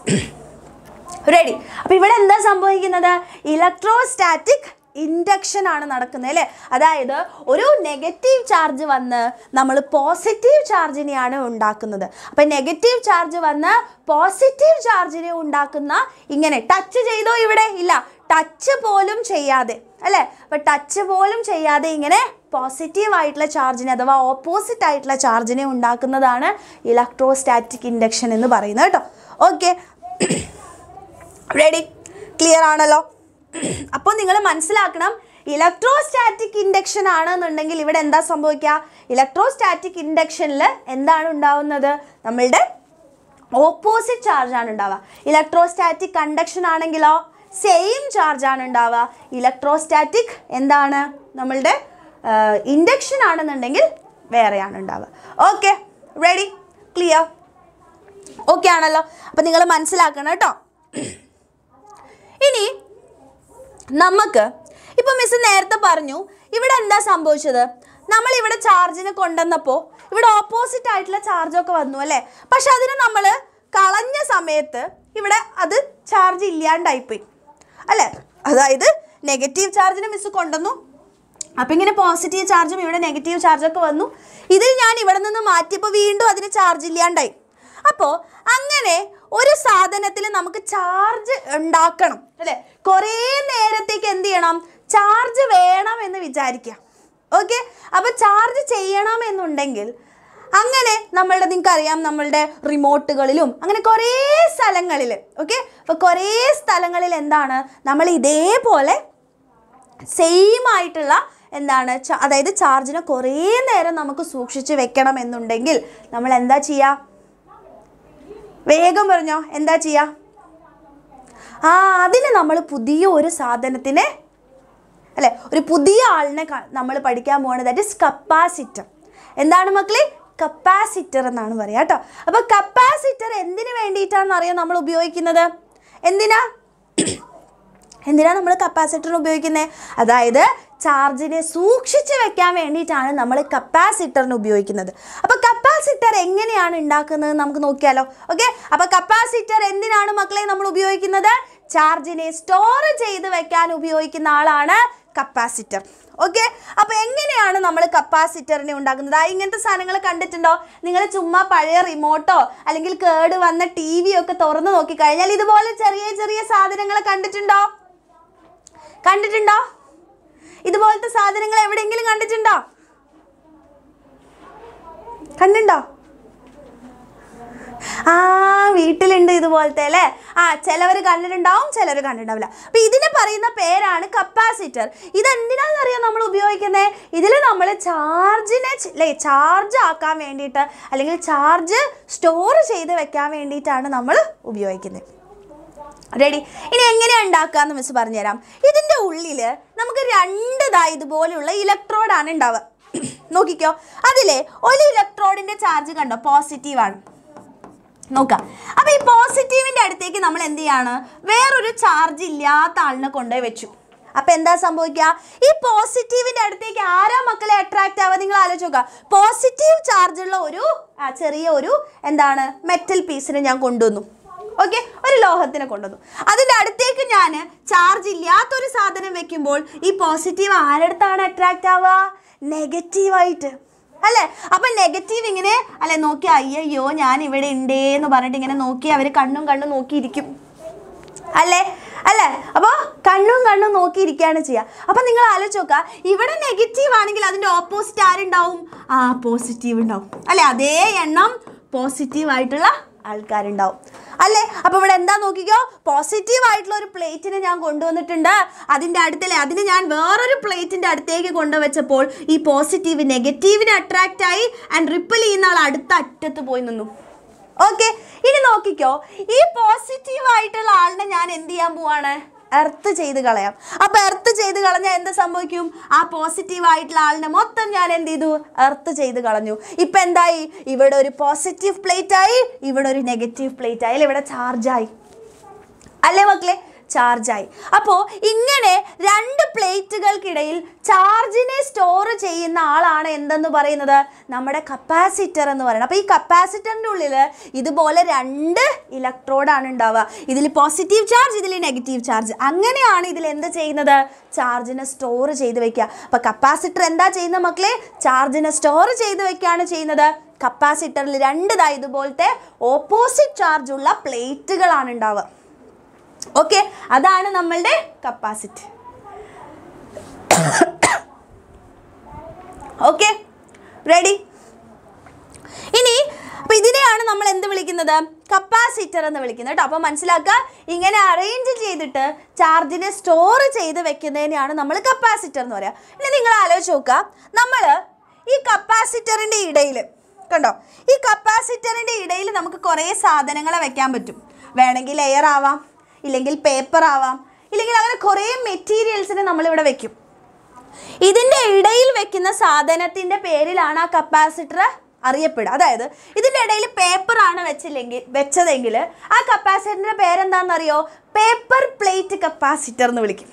റെഡി അപ്പോൾ ഇവിടെ എന്താ സംഭവിക്കുന്നത് ഇലക്ട്രോസ്റ്റാറ്റിക് ഇൻഡക്ഷൻ ആണ് നടക്കുന്നത് അല്ലേ അതായത് ഒരു നെഗറ്റീവ് ചാർജ് വന്ന് നമ്മൾ പോസിറ്റീവ് ചാർജിനെയാണ് ഉണ്ടാക്കുന്നത് അപ്പം നെഗറ്റീവ് ചാർജ് വന്ന് പോസിറ്റീവ് ചാർജിനെ ഉണ്ടാക്കുന്ന ഇങ്ങനെ ടച്ച് ചെയ്തോ ഇവിടെ ഇല്ല ടച്ച് പോലും ചെയ്യാതെ അല്ലേ അപ്പം ടച്ച് പോലും ചെയ്യാതെ ഇങ്ങനെ പോസിറ്റീവ് ആയിട്ടുള്ള ചാർജിനെ അഥവാ ഓപ്പോസിറ്റ് ആയിട്ടുള്ള ചാർജിനെ ഉണ്ടാക്കുന്നതാണ് ഇലക്ട്രോസ്റ്റാറ്റിക് ഇൻഡക്ഷൻ എന്ന് പറയുന്നത് കേട്ടോ ഓക്കെ റെഡി ക്ലിയർ ആണല്ലോ അപ്പോൾ നിങ്ങൾ മനസ്സിലാക്കണം ഇലക്ട്രോസ്റ്റാറ്റിക് ഇൻഡക്ഷൻ ആണെന്നുണ്ടെങ്കിൽ ഇവിടെ എന്താ സംഭവിക്കുക ഇലക്ട്രോസ്റ്റാറ്റിക് ഇൻഡക്ഷനിൽ എന്താണ് ഉണ്ടാവുന്നത് നമ്മളുടെ ഓപ്പോസിറ്റ് ചാർജാണ് ഉണ്ടാവുക ഇലക്ട്രോസ്റ്റാറ്റിക് കണ്ടക്ഷൻ ആണെങ്കിലോ സെയിം ചാർജാണ് ഉണ്ടാവുക ഇലക്ട്രോസ്റ്റാറ്റിക് എന്താണ് നമ്മളുടെ ഇൻഡക്ഷൻ ആണെന്നുണ്ടെങ്കിൽ വേറെയാണ് ഉണ്ടാവുക ഓക്കെ റെഡി ക്ലിയർ ഓക്കെ ആണല്ലോ അപ്പം നിങ്ങൾ മനസ്സിലാക്കണം കേട്ടോ ഇനി നമുക്ക് ഇപ്പം മിസ് നേരത്തെ പറഞ്ഞു ഇവിടെ എന്താ സംഭവിച്ചത് നമ്മൾ ഇവിടെ ചാർജിനെ കൊണ്ടുവന്നപ്പോൾ ഇവിടെ ഓപ്പോസിറ്റ് ആയിട്ടുള്ള ചാർജൊക്കെ വന്നു അല്ലേ പക്ഷെ അതിന് നമ്മൾ കളഞ്ഞ സമയത്ത് ഇവിടെ അത് ചാർജ് ഇല്ലാണ്ടായിപ്പോയി അല്ലേ അതായത് നെഗറ്റീവ് ചാർജിനെ മിസ് കൊണ്ടുവന്നു അപ്പം ഇങ്ങനെ പോസിറ്റീവ് ചാർജും ഇവിടെ നെഗറ്റീവ് ചാർജൊക്കെ വന്നു ഇതിൽ ഞാൻ ഇവിടെ നിന്ന് മാറ്റിയപ്പോൾ വീണ്ടും അതിന് ചാർജ് ഇല്ലാണ്ടായി അപ്പോൾ അങ്ങനെ ഒരു സാധനത്തിൽ നമുക്ക് ചാർജ് ഉണ്ടാക്കണം അല്ലേ കുറേ നേരത്തേക്ക് എന്ത് ചെയ്യണം ചാർജ് വേണം എന്ന് വിചാരിക്കുക ഓക്കെ അപ്പോൾ ചാർജ് ചെയ്യണമെന്നുണ്ടെങ്കിൽ അങ്ങനെ നമ്മളുടെ നിങ്ങൾക്കറിയാം നമ്മളുടെ റിമോട്ടുകളിലും അങ്ങനെ കുറേ സ്ഥലങ്ങളിൽ ഓക്കെ അപ്പോൾ കുറേ സ്ഥലങ്ങളിൽ എന്താണ് നമ്മൾ ഇതേപോലെ സെയിം ആയിട്ടുള്ള എന്താണ് അതായത് ചാർജിനെ കുറേ നേരം നമുക്ക് സൂക്ഷിച്ച് വെക്കണം എന്നുണ്ടെങ്കിൽ നമ്മൾ എന്താ ചെയ്യുക വേഗം പറഞ്ഞോ എന്താ ചെയ്യുക ആ അതിന് നമ്മൾ പുതിയ ഒരു സാധനത്തിനെ അല്ലെ ഒരു പുതിയ ആളിനെ നമ്മൾ പഠിക്കാൻ പോകുന്നത് ദാറ്റ് ഇസ് കപ്പാസിറ്റർ എന്താണ് മക്കളെ കപ്പാസിറ്റർ എന്നാണ് പറയുക കേട്ടോ അപ്പോൾ കപ്പാസിറ്റർ എന്തിനു വേണ്ടിയിട്ടാണെന്ന് അറിയാം നമ്മൾ ഉപയോഗിക്കുന്നത് എന്തിനാ എന്തിനാണ് നമ്മൾ കപ്പാസിറ്റർ ഉപയോഗിക്കുന്നത് അതായത് ചാർജിനെ സൂക്ഷിച്ച് വെക്കാൻ വേണ്ടിയിട്ടാണ് നമ്മൾ കപ്പാസിറ്ററിന് ഉപയോഗിക്കുന്നത് അപ്പോൾ കപ്പാസിറ്റർ എങ്ങനെയാണ് ഉണ്ടാക്കുന്നത് നമുക്ക് നോക്കിയാലോ ഓക്കെ അപ്പോൾ കപ്പാസിറ്റർ എന്തിനാണ് മക്കളെ നമ്മൾ ഉപയോഗിക്കുന്നത് ചാർജിനെ സ്റ്റോർ ചെയ്ത് വെക്കാൻ ഉപയോഗിക്കുന്ന ആളാണ് കപ്പാസിറ്റർ ഓക്കെ അപ്പോൾ എങ്ങനെയാണ് നമ്മൾ കപ്പാസിറ്ററിനെ ഉണ്ടാക്കുന്നത് ആ ഇങ്ങനത്തെ സാധനങ്ങൾ കണ്ടിട്ടുണ്ടോ നിങ്ങൾ ചുമ്മാ പഴയ റിമോട്ടോ അല്ലെങ്കിൽ കേട് വന്ന ടി വി ഒക്കെ തുറന്നു നോക്കിക്കഴിഞ്ഞാൽ ഇതുപോലെ ചെറിയ ചെറിയ സാധനങ്ങൾ കണ്ടിട്ടുണ്ടോ കണ്ടിട്ടുണ്ടോ ഇതുപോലത്തെ സാധനങ്ങൾ എവിടെയെങ്കിലും കണ്ടിട്ടുണ്ടോ കണ്ടിണ്ടോ ആ വീട്ടിലുണ്ട് ഇതുപോലത്തെ അല്ലേ ആ ചിലവർ കണ്ടിട്ടുണ്ടാവും ചിലർ കണ്ടിട്ടുണ്ടാവില്ല അപ്പൊ ഇതിനെ പറയുന്ന പേരാണ് കപ്പാസിറ്റർ അറിയാം നമ്മൾ ഉപയോഗിക്കുന്നത് ഇതിൽ നമ്മൾ ചാർജിനെ അല്ലേ ചാർജ് ആക്കാൻ വേണ്ടിയിട്ട് അല്ലെങ്കിൽ ചാർജ് സ്റ്റോർ ചെയ്ത് വെക്കാൻ വേണ്ടിയിട്ടാണ് നമ്മൾ ഉപയോഗിക്കുന്നത് റെഡി ഇനി എങ്ങനെയാണ് എന്ന് മിസ് പറഞ്ഞുതരാം ഇതിൻ്റെ ഉള്ളിൽ നമുക്ക് രണ്ടതായ ഇതുപോലെയുള്ള ഇലക്ട്രോഡാണ് ഉണ്ടാവുക നോക്കിക്കോ അതിലെ ഒരു ഇലക്ട്രോഡിൻ്റെ ചാർജ് കണ്ടോ പോസിറ്റീവാണ് നോക്കാം അപ്പോൾ ഈ പോസിറ്റീവിന്റെ അടുത്തേക്ക് നമ്മൾ എന്ത് ചെയ്യാണ് വേറൊരു ചാർജ് ഇല്ലാത്ത ആളിനെ കൊണ്ടുപോയി വെച്ചു അപ്പോൾ എന്താ സംഭവിക്കുക ഈ പോസിറ്റീവിന്റെ അടുത്തേക്ക് ആരാ മക്കളെ അട്രാക്റ്റ് ആവുക നിങ്ങൾ ആലോചിച്ച് നോക്കുക പോസിറ്റീവ് ഉള്ള ഒരു ചെറിയ ഒരു എന്താണ് മെറ്റൽ പീസിനെ ഞാൻ കൊണ്ടുവന്നു ഓക്കെ ഒരു ലോഹത്തിനെ കൊണ്ടുവന്നു അതിൻ്റെ അടുത്തേക്ക് ഞാൻ ചാർജ് ഇല്ലാത്തൊരു സാധനം വെക്കുമ്പോൾ ഈ പോസിറ്റീവ് ആരടുത്താണ് അട്രാക്റ്റ് ആവുക നെഗറ്റീവായിട്ട് അല്ലേ അപ്പൊ നെഗറ്റീവ് ഇങ്ങനെ അല്ലെ നോക്കി അയ്യോ ഞാൻ ഇവിടെ ഉണ്ടേ എന്ന് പറഞ്ഞിട്ട് ഇങ്ങനെ നോക്കി അവര് കണ്ണും കണ്ണും നോക്കിയിരിക്കും അല്ലേ അല്ലേ അപ്പോൾ കണ്ണും കണ്ണും നോക്കിയിരിക്കുകയാണ് ചെയ്യുക അപ്പൊ നിങ്ങൾ ആലോചിച്ച് നോക്കുക ഇവിടെ നെഗറ്റീവ് ആണെങ്കിൽ അതിന്റെ ഓപ്പോസിറ്റ് ആരുണ്ടാവും ആ പോസിറ്റീവ് ഉണ്ടാവും അല്ലേ അതേ എണ്ണം പോസിറ്റീവ് ആയിട്ടുള്ള ആൾക്കാരുണ്ടാവും അല്ലെ അപ്പോൾ ഇവിടെ എന്താ നോക്കിക്കോ പോസിറ്റീവ് ആയിട്ടുള്ള ഒരു പ്ലേറ്റിനെ ഞാൻ കൊണ്ടുവന്നിട്ടുണ്ട് അതിൻ്റെ അടുത്തല്ലേ അതിനെ ഞാൻ വേറൊരു പ്ലേറ്റിന്റെ അടുത്തേക്ക് കൊണ്ടുവച്ചപ്പോൾ ഈ പോസിറ്റീവ് നെഗറ്റീവിനെ അട്രാക്റ്റ് ആയി ആൻഡ് റിപ്പിൾ ചെയ്യുന്ന ആൾ അടുത്ത അറ്റത്ത് പോയി നിന്നു ഓക്കെ ഇനി നോക്കിക്കോ ഈ പോസിറ്റീവ് ആയിട്ടുള്ള ആളിനെ ഞാൻ എന്ത് ചെയ്യാൻ പോവാണ് എർത്ത് ചെയ്ത് കളയാം അപ്പൊ എർത്ത് ചെയ്ത് കളഞ്ഞാൽ എന്ത് സംഭവിക്കും ആ പോസിറ്റീവ് ആയിട്ടുള്ള ആളിനെ മൊത്തം ഞാൻ എന്ത് ചെയ്തു എർത്ത് ചെയ്ത് കളഞ്ഞു ഇപ്പൊ എന്തായി ഇവിടെ ഒരു പോസിറ്റീവ് പ്ലേറ്റ് ആയി ഇവിടെ ഒരു നെഗറ്റീവ് പ്ലേറ്റ് ആയി അല്ലെ ഇവിടെ ചാർജായി അല്ലേ മക്കളെ ചാർജായി അപ്പോൾ ഇങ്ങനെ രണ്ട് പ്ലേറ്റുകൾക്കിടയിൽ ചാർജിനെ സ്റ്റോർ ചെയ്യുന്ന ആളാണ് എന്തെന്ന് പറയുന്നത് നമ്മുടെ കപ്പാസിറ്റർ എന്ന് പറയുന്നത് അപ്പോൾ ഈ കപ്പാസിറ്ററിൻ്റെ ഉള്ളിൽ ഇതുപോലെ രണ്ട് ഇലക്ട്രോഡാണ് ഉണ്ടാവുക ഇതിൽ പോസിറ്റീവ് ചാർജ് ഇതിൽ നെഗറ്റീവ് ചാർജ് അങ്ങനെയാണ് ഇതിൽ എന്ത് ചെയ്യുന്നത് ചാർജിനെ സ്റ്റോർ ചെയ്ത് വെക്കുക അപ്പോൾ കപ്പാസിറ്റർ എന്താ ചെയ്യുന്ന മക്കളെ ചാർജിനെ സ്റ്റോർ ചെയ്ത് വെക്കുകയാണ് ചെയ്യുന്നത് കപ്പാസിറ്ററിൽ രണ്ടതായ ഇതുപോലത്തെ ഓപ്പോസിറ്റ് ചാർജുള്ള പ്ലേറ്റുകളാണ് ഉണ്ടാവുക ഓക്കെ അതാണ് നമ്മളുടെ കപ്പാസിറ്റി ഓക്കെ റെഡി ഇനി അപ്പൊ ഇതിനെയാണ് നമ്മൾ എന്ത് വിളിക്കുന്നത് കപ്പാസിറ്റർ എന്ന് വിളിക്കുന്നത് കേട്ടോ അപ്പോൾ മനസ്സിലാക്കുക ഇങ്ങനെ അറേഞ്ച് ചെയ്തിട്ട് ചാർജിനെ സ്റ്റോർ ചെയ്ത് വെക്കുന്നതിനെയാണ് നമ്മൾ കപ്പാസിറ്റർ എന്ന് പറയുക ഇനി നിങ്ങൾ ആലോചിച്ച് നോക്കുക നമ്മൾ ഈ കപ്പാസിറ്ററിൻ്റെ ഇടയിൽ കണ്ടോ ഈ കപ്പാസിറ്ററിൻ്റെ ഇടയിൽ നമുക്ക് കുറേ സാധനങ്ങളെ വെക്കാൻ പറ്റും വേണമെങ്കിൽ ലെയർ ആവാം ഇല്ലെങ്കിൽ പേപ്പർ ആവാം ഇല്ലെങ്കിൽ അങ്ങനെ കുറേ മെറ്റീരിയൽസിനെ നമ്മളിവിടെ വെക്കും ഇതിൻ്റെ ഇടയിൽ വെക്കുന്ന സാധനത്തിൻ്റെ പേരിലാണ് ആ കപ്പാസിറ്റർ അറിയപ്പെടുക അതായത് ഇതിൻ്റെ ഇടയിൽ പേപ്പറാണ് വെച്ചില്ലെങ്കിൽ വെച്ചതെങ്കിൽ ആ കപ്പാസിറ്ററിൻ്റെ പേരെന്താണെന്നറിയോ പേപ്പർ പ്ലേറ്റ് കപ്പാസിറ്റർ എന്ന് വിളിക്കും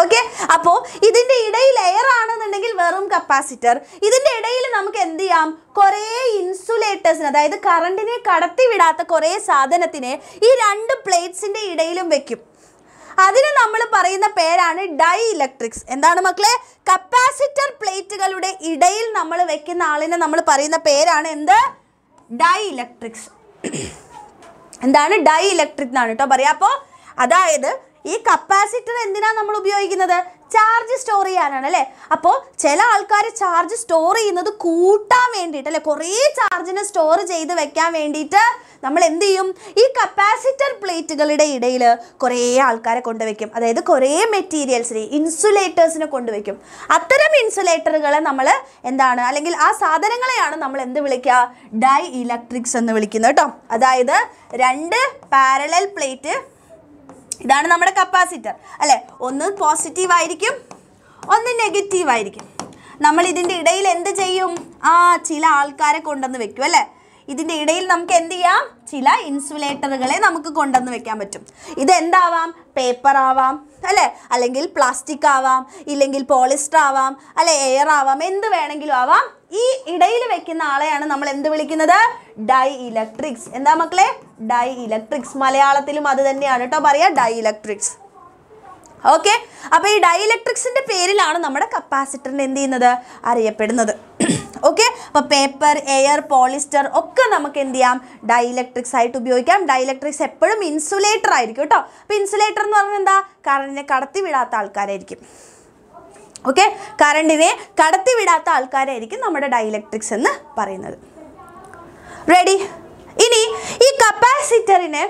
ഓക്കെ അപ്പോൾ ഇതിൻ്റെ ഇടയിൽ എയർ ആണെന്നുണ്ടെങ്കിൽ വെറും കപ്പാസിറ്റർ ഇതിൻ്റെ ഇടയിൽ നമുക്ക് എന്ത് ചെയ്യാം കുറേ ഇൻസുലേറ്റേഴ്സിന് അതായത് കറണ്ടിനെ കടത്തിവിടാത്ത കുറേ സാധനത്തിനെ ഈ രണ്ട് പ്ലേറ്റ്സിൻ്റെ ഇടയിലും വെക്കും അതിന് നമ്മൾ പറയുന്ന പേരാണ് ഡൈ ഇലക്ട്രിക്സ് എന്താണ് മക്കളെ കപ്പാസിറ്റർ പ്ലേറ്റുകളുടെ ഇടയിൽ നമ്മൾ വെക്കുന്ന ആളിനെ നമ്മൾ പറയുന്ന പേരാണ് എന്ത് ഡൈ ഇലക്ട്രിക്സ് എന്താണ് ഡൈ ഇലക്ട്രിക് എന്നാണ് കേട്ടോ പറയാം അപ്പോൾ അതായത് ഈ കപ്പാസിറ്റർ എന്തിനാണ് നമ്മൾ ഉപയോഗിക്കുന്നത് ചാർജ് സ്റ്റോർ ചെയ്യാനാണ് അല്ലേ അപ്പോൾ ചില ആൾക്കാർ ചാർജ് സ്റ്റോർ ചെയ്യുന്നത് കൂട്ടാൻ വേണ്ടിയിട്ട് അല്ലെ കുറേ ചാർജിനെ സ്റ്റോർ ചെയ്ത് വെക്കാൻ വേണ്ടിയിട്ട് നമ്മൾ എന്ത് ചെയ്യും ഈ കപ്പാസിറ്റർ പ്ലേറ്റുകളുടെ ഇടയിൽ കുറേ ആൾക്കാരെ കൊണ്ടുവയ്ക്കും അതായത് കുറേ മെറ്റീരിയൽസിനെ ഇൻസുലേറ്റേഴ്സിനെ കൊണ്ടുവയ്ക്കും അത്തരം ഇൻസുലേറ്ററുകളെ നമ്മൾ എന്താണ് അല്ലെങ്കിൽ ആ സാധനങ്ങളെയാണ് നമ്മൾ എന്ത് വിളിക്കുക ഡൈ ഇലക്ട്രിക്സ് എന്ന് വിളിക്കുന്നത് കേട്ടോ അതായത് രണ്ട് പാരലൽ പ്ലേറ്റ് ഇതാണ് നമ്മുടെ കപ്പാസിറ്റർ അല്ലേ ഒന്ന് പോസിറ്റീവ് ആയിരിക്കും ഒന്ന് നെഗറ്റീവ് ആയിരിക്കും നമ്മൾ ഇതിൻ്റെ ഇടയിൽ എന്ത് ചെയ്യും ആ ചില ആൾക്കാരെ കൊണ്ടുവന്ന് വെക്കും അല്ലേ ഇതിൻ്റെ ഇടയിൽ നമുക്ക് എന്ത് ചെയ്യാം ചില ഇൻസുലേറ്ററുകളെ നമുക്ക് കൊണ്ടുവന്ന് വെക്കാൻ പറ്റും ഇതെന്താവാം പേപ്പർ ആവാം അല്ലേ അല്ലെങ്കിൽ പ്ലാസ്റ്റിക് ആവാം ഇല്ലെങ്കിൽ പോളിസ്റ്റർ ആവാം അല്ലെ എയർ ആവാം എന്ത് വേണമെങ്കിലും ആവാം ഈ ഇടയിൽ വെക്കുന്ന ആളെയാണ് നമ്മൾ എന്ത് വിളിക്കുന്നത് ഡൈ ഇലക്ട്രിക്സ് എന്താ മക്കളെ ഡൈ ഇലക്ട്രിക്സ് മലയാളത്തിലും അത് തന്നെയാണ് കേട്ടോ പറയാ ഡൈ ഇലക്ട്രിക്സ് ഓക്കെ അപ്പോൾ ഈ ഡൈഇലക്ട്രിക്സിൻ്റെ പേരിലാണ് നമ്മുടെ കപ്പാസിറ്ററിന് എന്ത് ചെയ്യുന്നത് അറിയപ്പെടുന്നത് ഓക്കെ അപ്പോൾ പേപ്പർ എയർ പോളിസ്റ്റർ ഒക്കെ നമുക്ക് എന്ത് ചെയ്യാം ഡൈഇലക്ട്രിക്സ് ആയിട്ട് ഉപയോഗിക്കാം ഡൈഇലക്ട്രിക്സ് എപ്പോഴും ഇൻസുലേറ്റർ ആയിരിക്കും കേട്ടോ അപ്പോൾ ഇൻസുലേറ്റർ എന്ന് പറഞ്ഞാൽ എന്താ കറണ്ടിനെ കടത്തി വിടാത്ത ആൾക്കാരായിരിക്കും ഓക്കെ കറണ്ടിനെ കടത്തി വിടാത്ത ആൾക്കാരായിരിക്കും നമ്മുടെ ഡൈഇലക്ട്രിക്സ് എന്ന് പറയുന്നത് റെഡി ഇനി ഈ കപ്പാസിറ്ററിനെ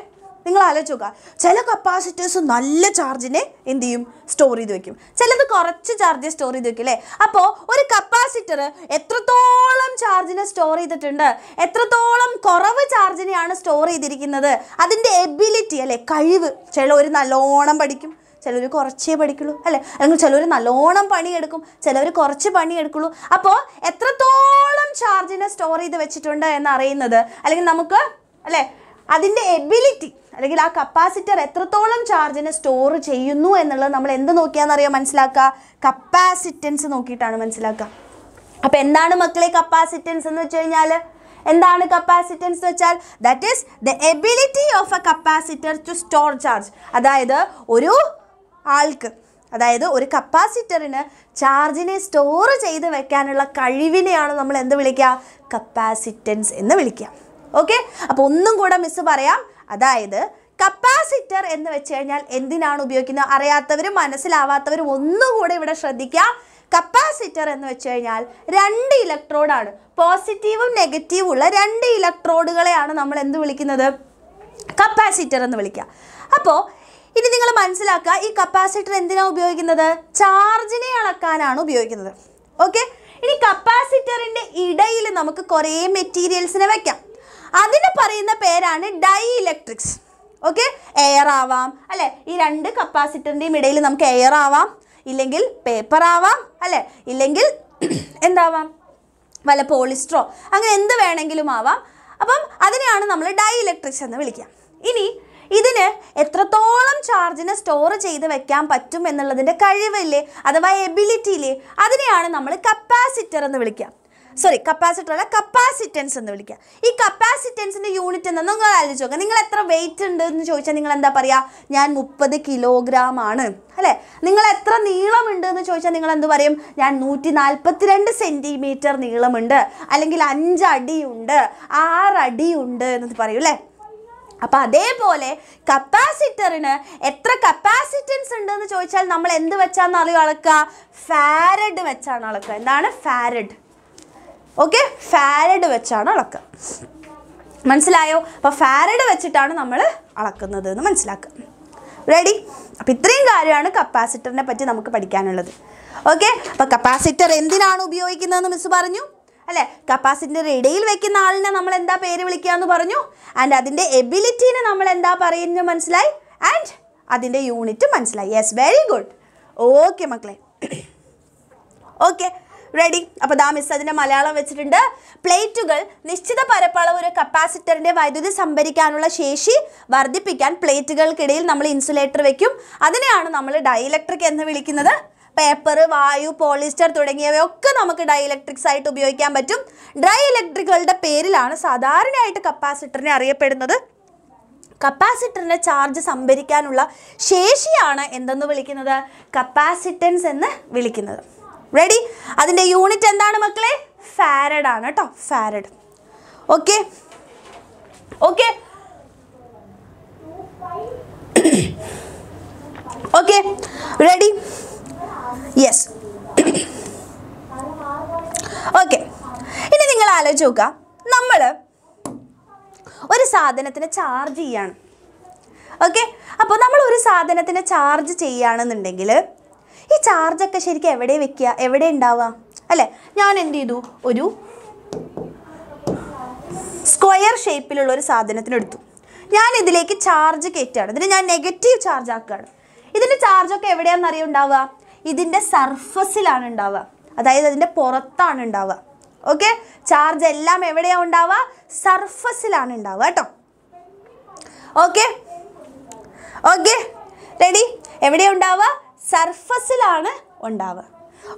നിങ്ങൾ നോക്കുക ചില കപ്പാസിറ്റേഴ്സ് നല്ല ചാർജിനെ എന്ത് ചെയ്യും സ്റ്റോർ ചെയ്ത് വെക്കും ചിലത് കുറച്ച് ചാർജ് സ്റ്റോർ ചെയ്ത് വെക്കും അല്ലേ അപ്പോൾ ഒരു കപ്പാസിറ്റർ എത്രത്തോളം ചാർജിനെ സ്റ്റോർ ചെയ്തിട്ടുണ്ട് എത്രത്തോളം കുറവ് ചാർജിനെയാണ് സ്റ്റോർ ചെയ്തിരിക്കുന്നത് അതിൻ്റെ എബിലിറ്റി അല്ലേ കഴിവ് ചില ഒരു നല്ലോണം പഠിക്കും ചിലർ കുറച്ചേ പഠിക്കുള്ളൂ അല്ലേ അല്ലെങ്കിൽ ചിലർ നല്ലോണം പണിയെടുക്കും ചിലർ കുറച്ച് പണിയെടുക്കുള്ളൂ അപ്പോൾ എത്രത്തോളം ചാർജിനെ സ്റ്റോർ ചെയ്ത് വെച്ചിട്ടുണ്ട് എന്നറിയുന്നത് അല്ലെങ്കിൽ നമുക്ക് അല്ലേ അതിൻ്റെ എബിലിറ്റി അല്ലെങ്കിൽ ആ കപ്പാസിറ്റർ എത്രത്തോളം ചാർജിനെ സ്റ്റോർ ചെയ്യുന്നു എന്നുള്ളത് നമ്മൾ എന്ത് നോക്കിയാണെന്നറിയാം മനസ്സിലാക്കുക കപ്പാസിറ്റൻസ് നോക്കിയിട്ടാണ് മനസ്സിലാക്കുക അപ്പോൾ എന്താണ് മക്കളെ കപ്പാസിറ്റൻസ് എന്ന് വെച്ച് കഴിഞ്ഞാൽ എന്താണ് കപ്പാസിറ്റൻസ് എന്ന് വെച്ചാൽ that is the ability of a capacitor to store charge അതായത് ഒരു ആൾക്ക് അതായത് ഒരു കപ്പാസിറ്ററിന് ചാർജിനെ സ്റ്റോർ ചെയ്ത് വെക്കാനുള്ള കഴിവിനെയാണ് നമ്മൾ എന്ത് വിളിക്കുക കപ്പാസിറ്റൻസ് എന്ന് വിളിക്കുക ഓക്കെ അപ്പോൾ ഒന്നും കൂടെ മിസ് പറയാം അതായത് കപ്പാസിറ്റർ എന്ന് വെച്ച് കഴിഞ്ഞാൽ എന്തിനാണ് ഉപയോഗിക്കുന്നത് അറിയാത്തവരും മനസ്സിലാവാത്തവരും ഒന്നുകൂടെ ഇവിടെ ശ്രദ്ധിക്കാം കപ്പാസിറ്റർ എന്ന് വെച്ച് കഴിഞ്ഞാൽ രണ്ട് ഇലക്ട്രോഡാണ് പോസിറ്റീവും നെഗറ്റീവും ഉള്ള രണ്ട് ഇലക്ട്രോഡുകളെയാണ് നമ്മൾ എന്ത് വിളിക്കുന്നത് കപ്പാസിറ്റർ എന്ന് വിളിക്കുക അപ്പോൾ ഇനി നിങ്ങൾ മനസ്സിലാക്കുക ഈ കപ്പാസിറ്റർ എന്തിനാണ് ഉപയോഗിക്കുന്നത് ചാർജിനെ അളക്കാനാണ് ഉപയോഗിക്കുന്നത് ഓക്കെ ഇനി കപ്പാസിറ്ററിൻ്റെ ഇടയിൽ നമുക്ക് കുറേ മെറ്റീരിയൽസിനെ വയ്ക്കാം അതിന് പറയുന്ന പേരാണ് ഡൈ ഇലക്ട്രിക്സ് ഓക്കെ എയർ ആവാം അല്ലേ ഈ രണ്ട് കപ്പാസിറ്ററിൻ്റെയും ഇടയിൽ നമുക്ക് എയർ ആവാം ഇല്ലെങ്കിൽ പേപ്പർ ആവാം അല്ലേ ഇല്ലെങ്കിൽ എന്താവാം വല്ല പോളിസ്റ്ററോ അങ്ങനെ എന്ത് വേണമെങ്കിലും ആവാം അപ്പം അതിനെയാണ് നമ്മൾ ഡൈ ഇലക്ട്രിക്സ് എന്ന് വിളിക്കുക ഇനി ഇതിന് എത്രത്തോളം ചാർജിനെ സ്റ്റോർ ചെയ്ത് വെക്കാൻ പറ്റും എന്നുള്ളതിൻ്റെ കഴിവില്ലേ അഥവാ എബിലിറ്റിയില്ലേ അതിനെയാണ് നമ്മൾ കപ്പാസിറ്റർ എന്ന് വിളിക്കുക സോറി കപ്പാസിറ്റർ അല്ല കപ്പാസിറ്റൻസ് എന്ന് വിളിക്കുക ഈ കപ്പാസിറ്റൻസിൻ്റെ യൂണിറ്റ് എന്ന് നിങ്ങൾ ആലോചിച്ച് നോക്കുക നിങ്ങൾ എത്ര വെയിറ്റ് ഉണ്ട് എന്ന് ചോദിച്ചാൽ നിങ്ങൾ എന്താ പറയുക ഞാൻ മുപ്പത് കിലോഗ്രാം ആണ് അല്ലേ നിങ്ങൾ എത്ര നീളമുണ്ട് എന്ന് ചോദിച്ചാൽ നിങ്ങൾ എന്ത് പറയും ഞാൻ നൂറ്റി നാൽപ്പത്തിരണ്ട് സെൻറ്റിമീറ്റർ നീളമുണ്ട് അല്ലെങ്കിൽ അഞ്ചടിയുണ്ട് ആറടിയുണ്ട് എന്ന് പറയും അല്ലേ അപ്പം അതേപോലെ കപ്പാസിറ്ററിന് എത്ര കപ്പാസിറ്റൻസ് ഉണ്ട് എന്ന് ചോദിച്ചാൽ നമ്മൾ എന്ത് വെച്ചാണ് അറിവ് അളക്കുക ഫാരഡ് വെച്ചാണ് അളക്കുക എന്താണ് ഫാരഡ് ഓക്കെ ഫാരഡ് വെച്ചാണ് അളക്കുക മനസ്സിലായോ അപ്പോൾ ഫാരഡ് വെച്ചിട്ടാണ് നമ്മൾ അളക്കുന്നത് എന്ന് മനസ്സിലാക്കുക റെഡി അപ്പോൾ ഇത്രയും കാര്യമാണ് കപ്പാസിറ്ററിനെ പറ്റി നമുക്ക് പഠിക്കാനുള്ളത് ഓക്കെ അപ്പോൾ കപ്പാസിറ്റർ എന്തിനാണ് ഉപയോഗിക്കുന്നതെന്ന് മിസ് പറഞ്ഞു അല്ലേ കപ്പാസിറ്റർ ഇടയിൽ വെക്കുന്ന ആളിനെ നമ്മൾ എന്താ പേര് വിളിക്കുക എന്ന് പറഞ്ഞു ആൻഡ് അതിൻ്റെ എബിലിറ്റീനെ നമ്മൾ എന്താ പറയുന്നത് മനസ്സിലായി ആൻഡ് അതിൻ്റെ യൂണിറ്റ് മനസ്സിലായി യെസ് വെരി ഗുഡ് ഓക്കെ മക്കളെ ഓക്കെ റെഡി അപ്പോൾ ദാ മിസ് അതിൻ്റെ മലയാളം വെച്ചിട്ടുണ്ട് പ്ലേറ്റുകൾ നിശ്ചിത പരപ്പളവ് ഒരു കപ്പാസിറ്ററിൻ്റെ വൈദ്യുതി സംഭരിക്കാനുള്ള ശേഷി വർദ്ധിപ്പിക്കാൻ പ്ലേറ്റുകൾക്കിടയിൽ നമ്മൾ ഇൻസുലേറ്റർ വെക്കും അതിനെയാണ് നമ്മൾ ഡൈഇലക്ട്രിക് എന്ന് വിളിക്കുന്നത് പേപ്പർ വായു പോളിസ്റ്റർ തുടങ്ങിയവയൊക്കെ നമുക്ക് ഡൈ ഇലക്ട്രിക്സ് ആയിട്ട് ഉപയോഗിക്കാൻ പറ്റും ഡ്രൈ ഇലക്ട്രിക്കുകളുടെ പേരിലാണ് സാധാരണയായിട്ട് കപ്പാസിറ്ററിനെ അറിയപ്പെടുന്നത് കപ്പാസിറ്ററിനെ ചാർജ് സംഭരിക്കാനുള്ള ശേഷിയാണ് എന്തെന്ന് വിളിക്കുന്നത് കപ്പാസിറ്റൻസ് എന്ന് വിളിക്കുന്നത് റെഡി അതിൻ്റെ യൂണിറ്റ് എന്താണ് മക്കളെ ഫാരഡ് ആണ് കേട്ടോ farad okay okay okay ready yes okay ഇനി നിങ്ങൾ ആലോചിച്ച് നോക്കുക നമ്മൾ ഒരു സാധനത്തിന് ചാർജ് ചെയ്യാണ് ഓക്കെ അപ്പോൾ നമ്മൾ ഒരു സാധനത്തിന് ചാർജ് ചെയ്യുകയാണെന്നുണ്ടെങ്കിൽ ഈ ചാർജൊക്കെ ശരിക്കും എവിടെ വെക്കുക എവിടെ ഉണ്ടാവുക അല്ലേ ഞാൻ എന്ത് ചെയ്തു ഒരു സ്ക്വയർ ഷേപ്പിലുള്ള ഒരു സാധനത്തിനെടുത്തു ഞാൻ ഇതിലേക്ക് ചാർജ് കയറ്റുകയാണ് ഇതിന് ഞാൻ നെഗറ്റീവ് ചാർജ് ആക്കുകയാണ് ഇതിൻ്റെ ചാർജൊക്കെ എവിടെയാണെന്ന് അറിയാം ഉണ്ടാവുക ഇതിൻ്റെ സർഫസിലാണ് ഉണ്ടാവുക അതായത് അതിൻ്റെ പുറത്താണ് ഉണ്ടാവുക ഓക്കെ ചാർജ് എല്ലാം എവിടെയാണ് ഉണ്ടാവുക സർഫസിലാണ് ഉണ്ടാവുക കേട്ടോ ഓക്കെ ഓക്കെ റെഡി എവിടെയാണ് ഉണ്ടാവുക സർഫസിലാണ് ഉണ്ടാവുക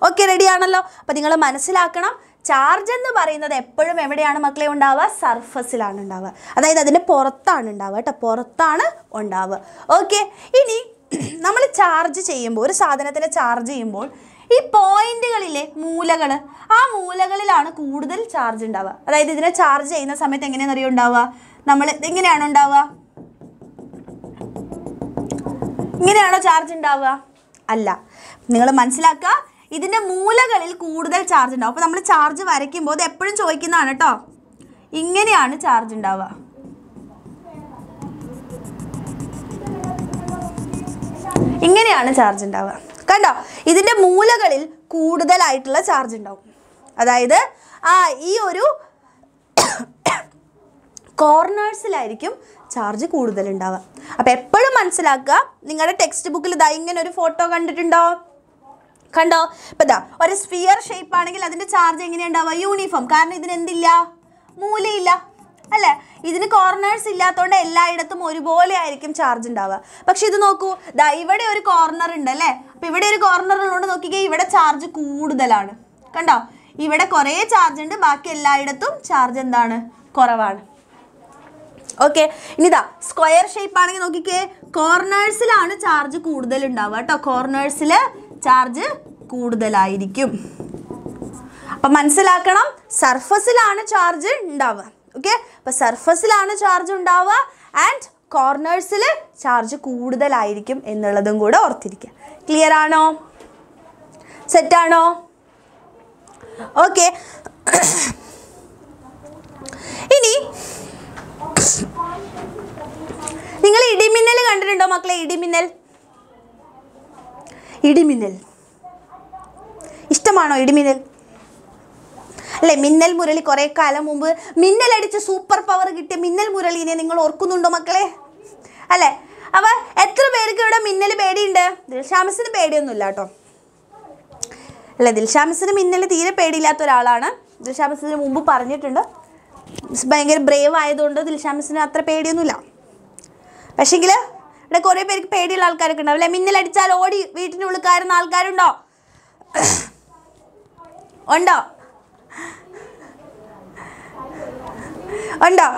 ഓക്കെ റെഡി ആണല്ലോ അപ്പം നിങ്ങൾ മനസ്സിലാക്കണം ചാർജ് എന്ന് പറയുന്നത് എപ്പോഴും എവിടെയാണ് മക്കളെ ഉണ്ടാവുക സർഫസിലാണ് ഉണ്ടാവുക അതായത് അതിൻ്റെ പുറത്താണ് ഉണ്ടാവുക കേട്ടോ പുറത്താണ് ഉണ്ടാവുക ഓക്കെ ഇനി നമ്മൾ ചാർജ് ചെയ്യുമ്പോൾ ഒരു സാധനത്തിനെ ചാർജ് ചെയ്യുമ്പോൾ ഈ പോയിന്റുകളിലെ മൂലകൾ ആ മൂലകളിലാണ് കൂടുതൽ ചാർജ് ഉണ്ടാവുക അതായത് ഇതിനെ ചാർജ് ചെയ്യുന്ന സമയത്ത് എങ്ങനെയാണ് അറിയാം ഉണ്ടാവുക നമ്മൾ ഇതെങ്ങനെയാണ് ഉണ്ടാവുക ഇങ്ങനെയാണോ ചാർജ് ഉണ്ടാവുക അല്ല നിങ്ങൾ മനസ്സിലാക്കുക ഇതിൻ്റെ മൂലകളിൽ കൂടുതൽ ചാർജ് ഉണ്ടാവും അപ്പോൾ നമ്മൾ ചാർജ് വരയ്ക്കുമ്പോൾ അത് എപ്പോഴും ചോദിക്കുന്നതാണ് കേട്ടോ ഇങ്ങനെയാണ് ചാർജ് ഉണ്ടാവുക ഇങ്ങനെയാണ് ചാർജ് ഉണ്ടാവുക കണ്ടോ ഇതിൻ്റെ മൂലകളിൽ കൂടുതലായിട്ടുള്ള ചാർജ് ഉണ്ടാവും അതായത് ആ ഈ ഒരു കോർണേഴ്സിലായിരിക്കും ചാർജ് കൂടുതലുണ്ടാവുക അപ്പോൾ എപ്പോഴും മനസ്സിലാക്കുക നിങ്ങളുടെ ടെക്സ്റ്റ് ബുക്കിൽ ഇതാ ഇങ്ങനെ ഒരു ഫോട്ടോ കണ്ടിട്ടുണ്ടോ കണ്ടോ ഇപ്പം ഇതാ ഒരു സ്ഫിയർ ഷേപ്പ് ആണെങ്കിൽ അതിൻ്റെ ചാർജ് എങ്ങനെയുണ്ടാവുക യൂണിഫോം കാരണം ഇതിന് എന്തില്ല മൂലയില്ല അല്ലേ ഇതിന് കോർണേഴ്സ് ഇല്ലാത്തതുകൊണ്ട് എല്ലായിടത്തും ഒരുപോലെ ആയിരിക്കും ചാർജ് ഉണ്ടാവുക പക്ഷെ ഇത് നോക്കൂ ദാ ഇവിടെ ഒരു കോർണർ ഉണ്ട് അല്ലേ അപ്പം ഇവിടെ ഒരു കോർണർ ഉള്ളതുകൊണ്ട് നോക്കിക്കേ ഇവിടെ ചാർജ് കൂടുതലാണ് കണ്ടോ ഇവിടെ കുറേ ചാർജ് ഉണ്ട് ബാക്കി എല്ലായിടത്തും ചാർജ് എന്താണ് കുറവാണ് ഓക്കെ ഇനിതാ സ്ക്വയർ ഷേപ്പ് ആണെങ്കിൽ നോക്കിക്കേ കോർണേഴ്സിലാണ് ചാർജ് കൂടുതൽ ഉണ്ടാവുക കേട്ടോ കോർണേഴ്സിൽ ചാർജ് കൂടുതലായിരിക്കും അപ്പം മനസ്സിലാക്കണം സർഫസിലാണ് ചാർജ് ഉണ്ടാവുക ഓക്കെ അപ്പം സർഫസിലാണ് ചാർജ് ഉണ്ടാവുക ആൻഡ് കോർണേഴ്സിൽ ചാർജ് കൂടുതലായിരിക്കും എന്നുള്ളതും കൂടെ ഓർത്തിരിക്കുക ക്ലിയർ ആണോ സെറ്റാണോ ഓക്കെ ഇനി നിങ്ങൾ ഇടിമിന്നൽ കണ്ടിട്ടുണ്ടോ മക്കളെ ഇടിമിന്നൽ ഇടിമിന്നൽ ഇഷ്ടമാണോ ഇടിമിന്നൽ അല്ലെ മിന്നൽ മുരളി കുറേ കാലം മുമ്പ് അടിച്ച് സൂപ്പർ പവർ കിട്ടിയ മിന്നൽ മുരളിനെ നിങ്ങൾ ഓർക്കുന്നുണ്ടോ മക്കളെ അല്ലേ അവ എത്ര പേർക്ക് ഇവിടെ മിന്നൽ പേടിയുണ്ട് ദിൽഷാമസിന് പേടിയൊന്നുമില്ല കേട്ടോ അല്ലെ ദിൽഷാമസിന് മിന്നൽ തീരെ പേടിയില്ലാത്ത ഒരാളാണ് ദിൽഷാമസിന് മുമ്പ് പറഞ്ഞിട്ടുണ്ട് ഭയങ്കര ബ്രേവ് ആയതുകൊണ്ട് ദിൽഷാമിസിന് അത്ര പേടിയൊന്നുമില്ല പക്ഷേങ്കിൽ ഇവിടെ കുറേ പേർക്ക് പേടിയുള്ള ആൾക്കാരൊക്കെ ഉണ്ടാവും അല്ലേ മിന്നലടിച്ചാൽ ഓടി വീട്ടിൻ്റെ ഉള്ളിൽ കയറുന്ന ആൾക്കാരുണ്ടോ ഉണ്ടോ ഉണ്ടോ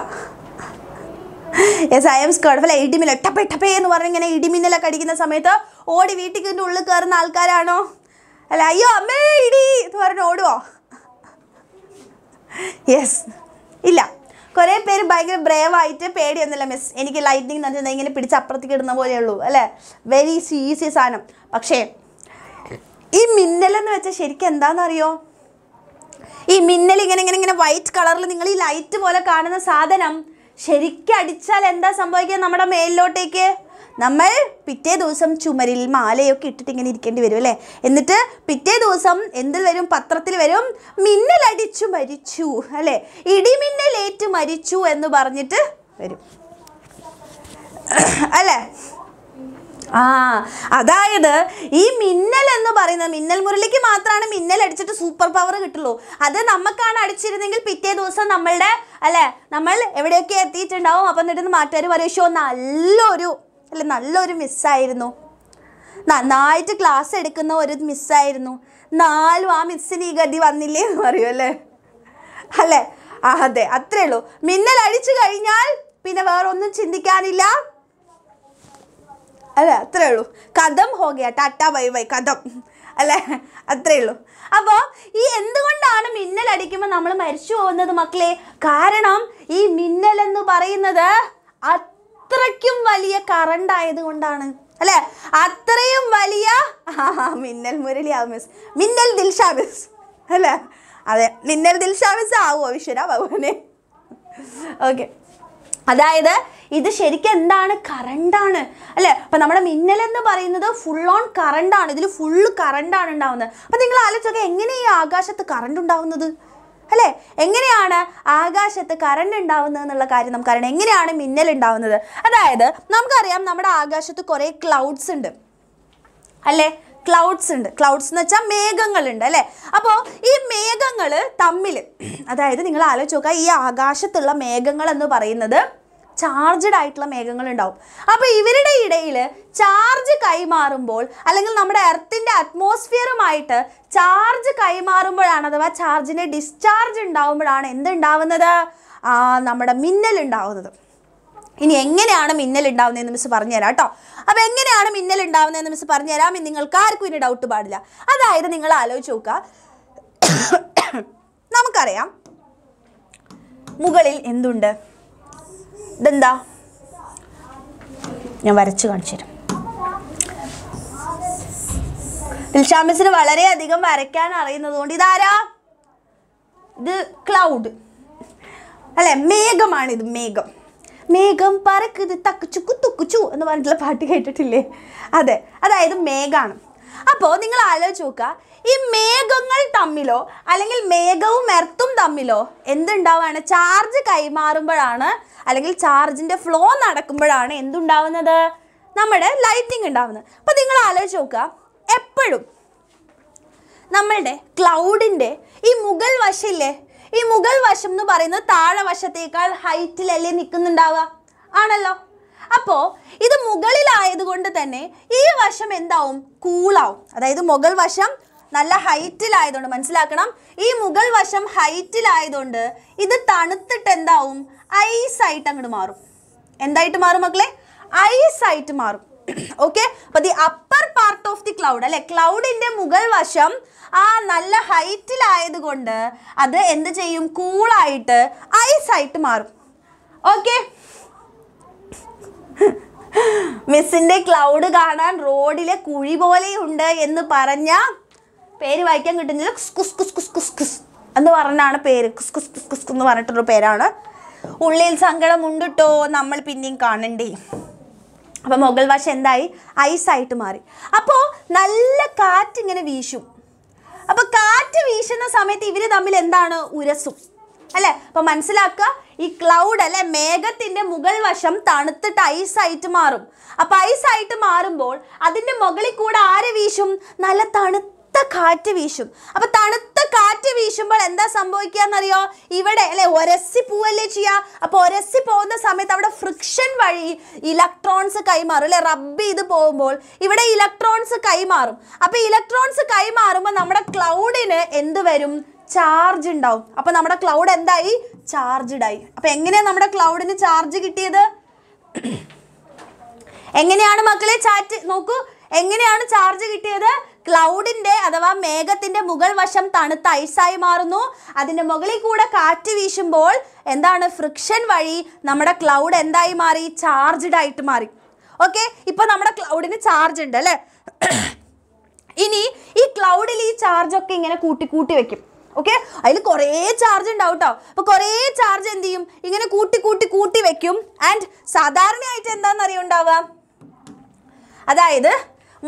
എസ് ഐ എം സ്കേർഡ് അല്ല ഇടിമിന്നൽ ടപ്പേ ടപ്പേ എന്ന് പറഞ്ഞ് ഇങ്ങനെ ഇടിമിന്നലൊക്കെ അടിക്കുന്ന സമയത്ത് ഓടി വീട്ടിൻ്റെ ഉള്ളിൽ കയറുന്ന ആൾക്കാരാണോ അല്ല അയ്യോ അമ്മേ ഇടി എന്ന് പറഞ്ഞ് ഓടുവോ യെസ് ഇല്ല കുറേ പേര് ഭയങ്കര ബ്രേവായിട്ട് പേടിയൊന്നുമില്ല മിസ് എനിക്ക് ലൈറ്റിനിങ് നടത്തുന്നത് ഇങ്ങനെ പിടിച്ച് അപ്പുറത്തേക്ക് ഇടുന്ന പോലെയുള്ളൂ അല്ലേ വെരി ഈസി സാധനം പക്ഷേ ഈ മിന്നലെന്ന് വെച്ചാൽ ശരിക്കും എന്താണെന്നറിയോ ഈ മിന്നൽ ഇങ്ങനെ ഇങ്ങനെ ഇങ്ങനെ വൈറ്റ് കളറിൽ നിങ്ങൾ ഈ ലൈറ്റ് പോലെ കാണുന്ന സാധനം ശരിക്കും അടിച്ചാൽ എന്താ സംഭവിക്കുക നമ്മുടെ മേലിലോട്ടേക്ക് നമ്മൾ പിറ്റേ ദിവസം ചുമരിൽ മാലയൊക്കെ ഇട്ടിട്ട് ഇങ്ങനെ ഇരിക്കേണ്ടി വരും അല്ലേ എന്നിട്ട് പിറ്റേ ദിവസം എന്തിൽ വരും പത്രത്തിൽ വരും മിന്നലടിച്ചു മരിച്ചു അല്ലേ ഇടിമിന്നലേറ്റ് മരിച്ചു എന്ന് പറഞ്ഞിട്ട് വരും അല്ലേ ആ അതായത് ഈ മിന്നൽ എന്ന് പറയുന്നത് മിന്നൽ മുരളിക്ക് മാത്രമാണ് മിന്നൽ അടിച്ചിട്ട് സൂപ്പർ പവർ കിട്ടുള്ളൂ അത് നമുക്കാണ് അടിച്ചിരുന്നെങ്കിൽ പിറ്റേ ദിവസം നമ്മളുടെ അല്ലേ നമ്മൾ എവിടെയൊക്കെ എത്തിയിട്ടുണ്ടാവും അപ്പം എന്നിട്ട് മാറ്റുകാർ പറയുമോ നല്ലൊരു അല്ലെ നല്ലൊരു മിസ്സായിരുന്നു നന്നായിട്ട് ക്ലാസ് എടുക്കുന്ന ഒരു മിസ്സായിരുന്നു നാലും ആ മിസ്സിന് ഈ ഗതി വന്നില്ലേ എന്ന് പറയൂ അല്ലേ അല്ലേ അതെ അത്രേ ഉള്ളൂ മിന്നൽ അടിച്ചു കഴിഞ്ഞാൽ പിന്നെ വേറെ ഒന്നും ചിന്തിക്കാനില്ല അല്ല അത്രേ ഉള്ളൂ കഥം ഹോഗിയ ടാറ്റ വൈ വൈ കഥം അല്ലേ അത്രേ ഉള്ളൂ അപ്പോൾ ഈ എന്തുകൊണ്ടാണ് മിന്നൽ അടിക്കുമ്പോൾ നമ്മൾ മരിച്ചു പോകുന്നത് മക്കളെ കാരണം ഈ മിന്നൽ എന്ന് പറയുന്നത് അത്രയ്ക്കും വലിയ കറണ്ട് ആയതുകൊണ്ടാണ് അല്ലെ അത്രയും വലിയ മിന്നൽ മുരളി ആ മിസ് മിന്നൽ ദിൽഷാ മിസ് അല്ലേ അതെ മിന്നൽ ദിൽഷാ മിസ് ആവുമോ ഈശ്വര ഭഗവാനെ ഓക്കെ അതായത് ഇത് ശരിക്കും എന്താണ് കറണ്ടാണ് അല്ലേ അപ്പം നമ്മുടെ മിന്നൽ എന്ന് പറയുന്നത് ഫുൾ ഓൺ കറണ്ടാണ് ഇതിൽ ഫുള്ള് കറണ്ടാണ് ഉണ്ടാവുന്നത് അപ്പം നിങ്ങൾ ആലോചിച്ചൊക്കെ എങ്ങനെയാണ് ഈ ആകാശത്ത് കറണ്ട് ഉണ്ടാവുന്നത് അല്ലേ എങ്ങനെയാണ് ആകാശത്ത് കറണ്ട് ഉണ്ടാവുന്നത് എന്നുള്ള കാര്യം നമുക്കറിയണം എങ്ങനെയാണ് മിന്നൽ ഉണ്ടാവുന്നത് അതായത് നമുക്കറിയാം നമ്മുടെ ആകാശത്ത് കുറേ ക്ലൗഡ്സ് ഉണ്ട് അല്ലേ ക്ലൗഡ്സ് ഉണ്ട് ക്ലൗഡ്സ് എന്ന് വെച്ചാൽ മേഘങ്ങളുണ്ട് അല്ലേ അപ്പോൾ ഈ മേഘങ്ങൾ തമ്മിൽ അതായത് നിങ്ങൾ ആലോചിച്ച് നോക്കുക ഈ ആകാശത്തുള്ള മേഘങ്ങൾ എന്ന് പറയുന്നത് ചാർജഡ് ആയിട്ടുള്ള മേഘങ്ങൾ ഉണ്ടാവും അപ്പോൾ ഇവരുടെ ഇടയിൽ ചാർജ് കൈമാറുമ്പോൾ അല്ലെങ്കിൽ നമ്മുടെ എർത്തിൻ്റെ അറ്റ്മോസ്ഫിയറുമായിട്ട് ചാർജ് കൈമാറുമ്പോഴാണ് അഥവാ ചാർജിനെ ഡിസ്ചാർജ് ഉണ്ടാവുമ്പോഴാണ് എന്തുണ്ടാവുന്നത് നമ്മുടെ മിന്നൽ ഉണ്ടാവുന്നത് ഇനി എങ്ങനെയാണ് മിന്നൽ ഉണ്ടാവുന്നതെന്ന് മിസ് പറഞ്ഞുതരാം കേട്ടോ അപ്പോൾ എങ്ങനെയാണ് മിന്നൽ ഉണ്ടാവുന്നതെന്ന് മിസ് പറഞ്ഞുതരാം നിങ്ങൾക്ക് ആർക്കും ഇനി ഡൗട്ട് പാടില്ല അതായത് നിങ്ങൾ ആലോചിച്ച് നോക്കുക നമുക്കറിയാം മുകളിൽ എന്തുണ്ട് ഇതെന്താ ഞാൻ വരച്ച് കാണിച്ചു തരാം ദിൽഷാമിസിന് വളരെയധികം വരയ്ക്കാൻ അറിയുന്നത് കൊണ്ട് ഇതാരാ ഇത് ക്ലൗഡ് അല്ലെ മേഘമാണ് ഇത് മേഘം മേഘം പറക്കുത് തക്കുച്ചു തുക്കുച്ചു എന്ന് പറഞ്ഞിട്ടുള്ള പാട്ട് കേട്ടിട്ടില്ലേ അതെ അതായത് മേഘാണ് അപ്പോൾ നിങ്ങൾ ആലോചിച്ച് നോക്കുക ഈ മേഘങ്ങൾ തമ്മിലോ അല്ലെങ്കിൽ മേഘവും എർത്തും തമ്മിലോ എന്തുണ്ടാവുകയാണ് ചാർജ് കൈമാറുമ്പോഴാണ് അല്ലെങ്കിൽ ചാർജിൻ്റെ ഫ്ലോ നടക്കുമ്പോഴാണ് എന്തുണ്ടാവുന്നത് നമ്മുടെ ലൈറ്റിംഗ് ഉണ്ടാവുന്നത് അപ്പോൾ നിങ്ങൾ ആലോചിച്ച് നോക്കുക എപ്പോഴും നമ്മളുടെ ക്ലൗഡിൻ്റെ ഈ മുഗൾ വശമില്ലേ ഈ മുഗൾ വശം എന്ന് പറയുന്നത് താഴെ വശത്തേക്കാൾ ഹൈറ്റിലല്ലേ നിൽക്കുന്നുണ്ടാവുക ആണല്ലോ അപ്പോൾ ഇത് മുകളിലായതുകൊണ്ട് തന്നെ ഈ വശം എന്താവും കൂളാവും അതായത് മുകൾ വശം നല്ല ഹൈറ്റിലായതുകൊണ്ട് മനസ്സിലാക്കണം ഈ മുകൾ വശം ഹൈറ്റിലായതുകൊണ്ട് ഇത് തണുത്തിട്ട് എന്താവും ഐസായിട്ട് അങ്ങോട്ട് മാറും എന്തായിട്ട് മാറും മക്കളെ ഐസായിട്ട് മാറും ഓക്കെ അപ്പോൾ the upper part of the cloud അല്ലെ ക്ലൗഡിന്റെ മുകൾ വശം ആ നല്ല കൊണ്ട് അത് എന്ത് ചെയ്യും കൂളായിട്ട് ഐസായിട്ട് മാറും ഓക്കെ മിസ്സിൻ്റെ ക്ലൗഡ് കാണാൻ റോഡിലെ കുഴി പോലെയുണ്ട് എന്ന് പറഞ്ഞ പേര് വായിക്കാൻ കിട്ടുന്നില്ല കുസ് കുസ് കുസ് കുസ് കുസ് എന്ന് പറഞ്ഞാണ് പേര് കുസ് കുസ് കുസ് കുസ് എന്ന് പറഞ്ഞിട്ടൊരു പേരാണ് ഉള്ളിൽ സങ്കടമുണ്ടിട്ടോ നമ്മൾ പിന്നെയും കാണണ്ടേ അപ്പോൾ മുഗൾ ഭാഷ എന്തായി ഐസായിട്ട് മാറി അപ്പോൾ നല്ല കാറ്റിങ്ങനെ വീശും അപ്പോൾ കാറ്റ് വീശുന്ന സമയത്ത് ഇവർ തമ്മിൽ എന്താണ് ഉരസും അല്ലേ അപ്പോൾ മനസ്സിലാക്കുക ഈ ക്ലൗഡ് അല്ലെ മേഘത്തിൻ്റെ മുകൾ വശം തണുത്തിട്ട് ഐസായിട്ട് മാറും അപ്പോൾ ഐസായിട്ട് മാറുമ്പോൾ അതിൻ്റെ മുകളിൽ കൂടെ ആര് വീശും നല്ല തണുത്ത കാറ്റ് വീശും അപ്പോൾ തണുത്ത കാറ്റ് വീശുമ്പോൾ എന്താ സംഭവിക്കുക എന്നറിയോ ഇവിടെ അല്ലെ ഒരസി പോവല്ലേ ചെയ്യുക അപ്പോൾ ഒരസി പോകുന്ന സമയത്ത് അവിടെ ഫ്രിക്ഷൻ വഴി ഇലക്ട്രോൺസ് കൈമാറും അല്ലെ റബ്ബ് ചെയ്ത് പോകുമ്പോൾ ഇവിടെ ഇലക്ട്രോൺസ് കൈമാറും അപ്പോൾ ഇലക്ട്രോൺസ് കൈമാറുമ്പോൾ നമ്മുടെ ക്ലൗഡിന് എന്ത് വരും ചാർജ് ഉണ്ടാവും അപ്പോൾ നമ്മുടെ ക്ലൗഡ് എന്തായി ചാർജ്ഡായി അപ്പോൾ എങ്ങനെയാണ് നമ്മുടെ ക്ലൗഡിന് ചാർജ് കിട്ടിയത് എങ്ങനെയാണ് മക്കളെ ചാറ്റ് നോക്കൂ എങ്ങനെയാണ് ചാർജ് കിട്ടിയത് ക്ലൗഡിന്റെ അഥവാ മേഘത്തിന്റെ മുകൾ വശം തണുത്ത ഐസായി മാറുന്നു അതിന്റെ മുകളിൽ കൂടെ കാറ്റ് വീശുമ്പോൾ എന്താണ് ഫ്രിക്ഷൻ വഴി നമ്മുടെ ക്ലൗഡ് എന്തായി മാറി ചാർജ്ഡ് ആയിട്ട് മാറി ഓക്കെ ഇപ്പൊ നമ്മുടെ ക്ലൗഡിന് ചാർജ് ഉണ്ട് അല്ലേ ഇനി ഈ ക്ലൗഡിൽ ഈ ചാർജ് ഒക്കെ ഇങ്ങനെ കൂട്ടി കൂട്ടി വെക്കും ഓക്കെ അതിൽ കുറേ ചാർജ് ഉണ്ടാവും കേട്ടോ അപ്പോൾ കുറേ ചാർജ് എന്ത് ചെയ്യും ഇങ്ങനെ കൂട്ടി കൂട്ടി കൂട്ടി വെക്കും ആൻഡ് സാധാരണയായിട്ട് എന്താണെന്ന് അറിയുണ്ടാവുക അതായത്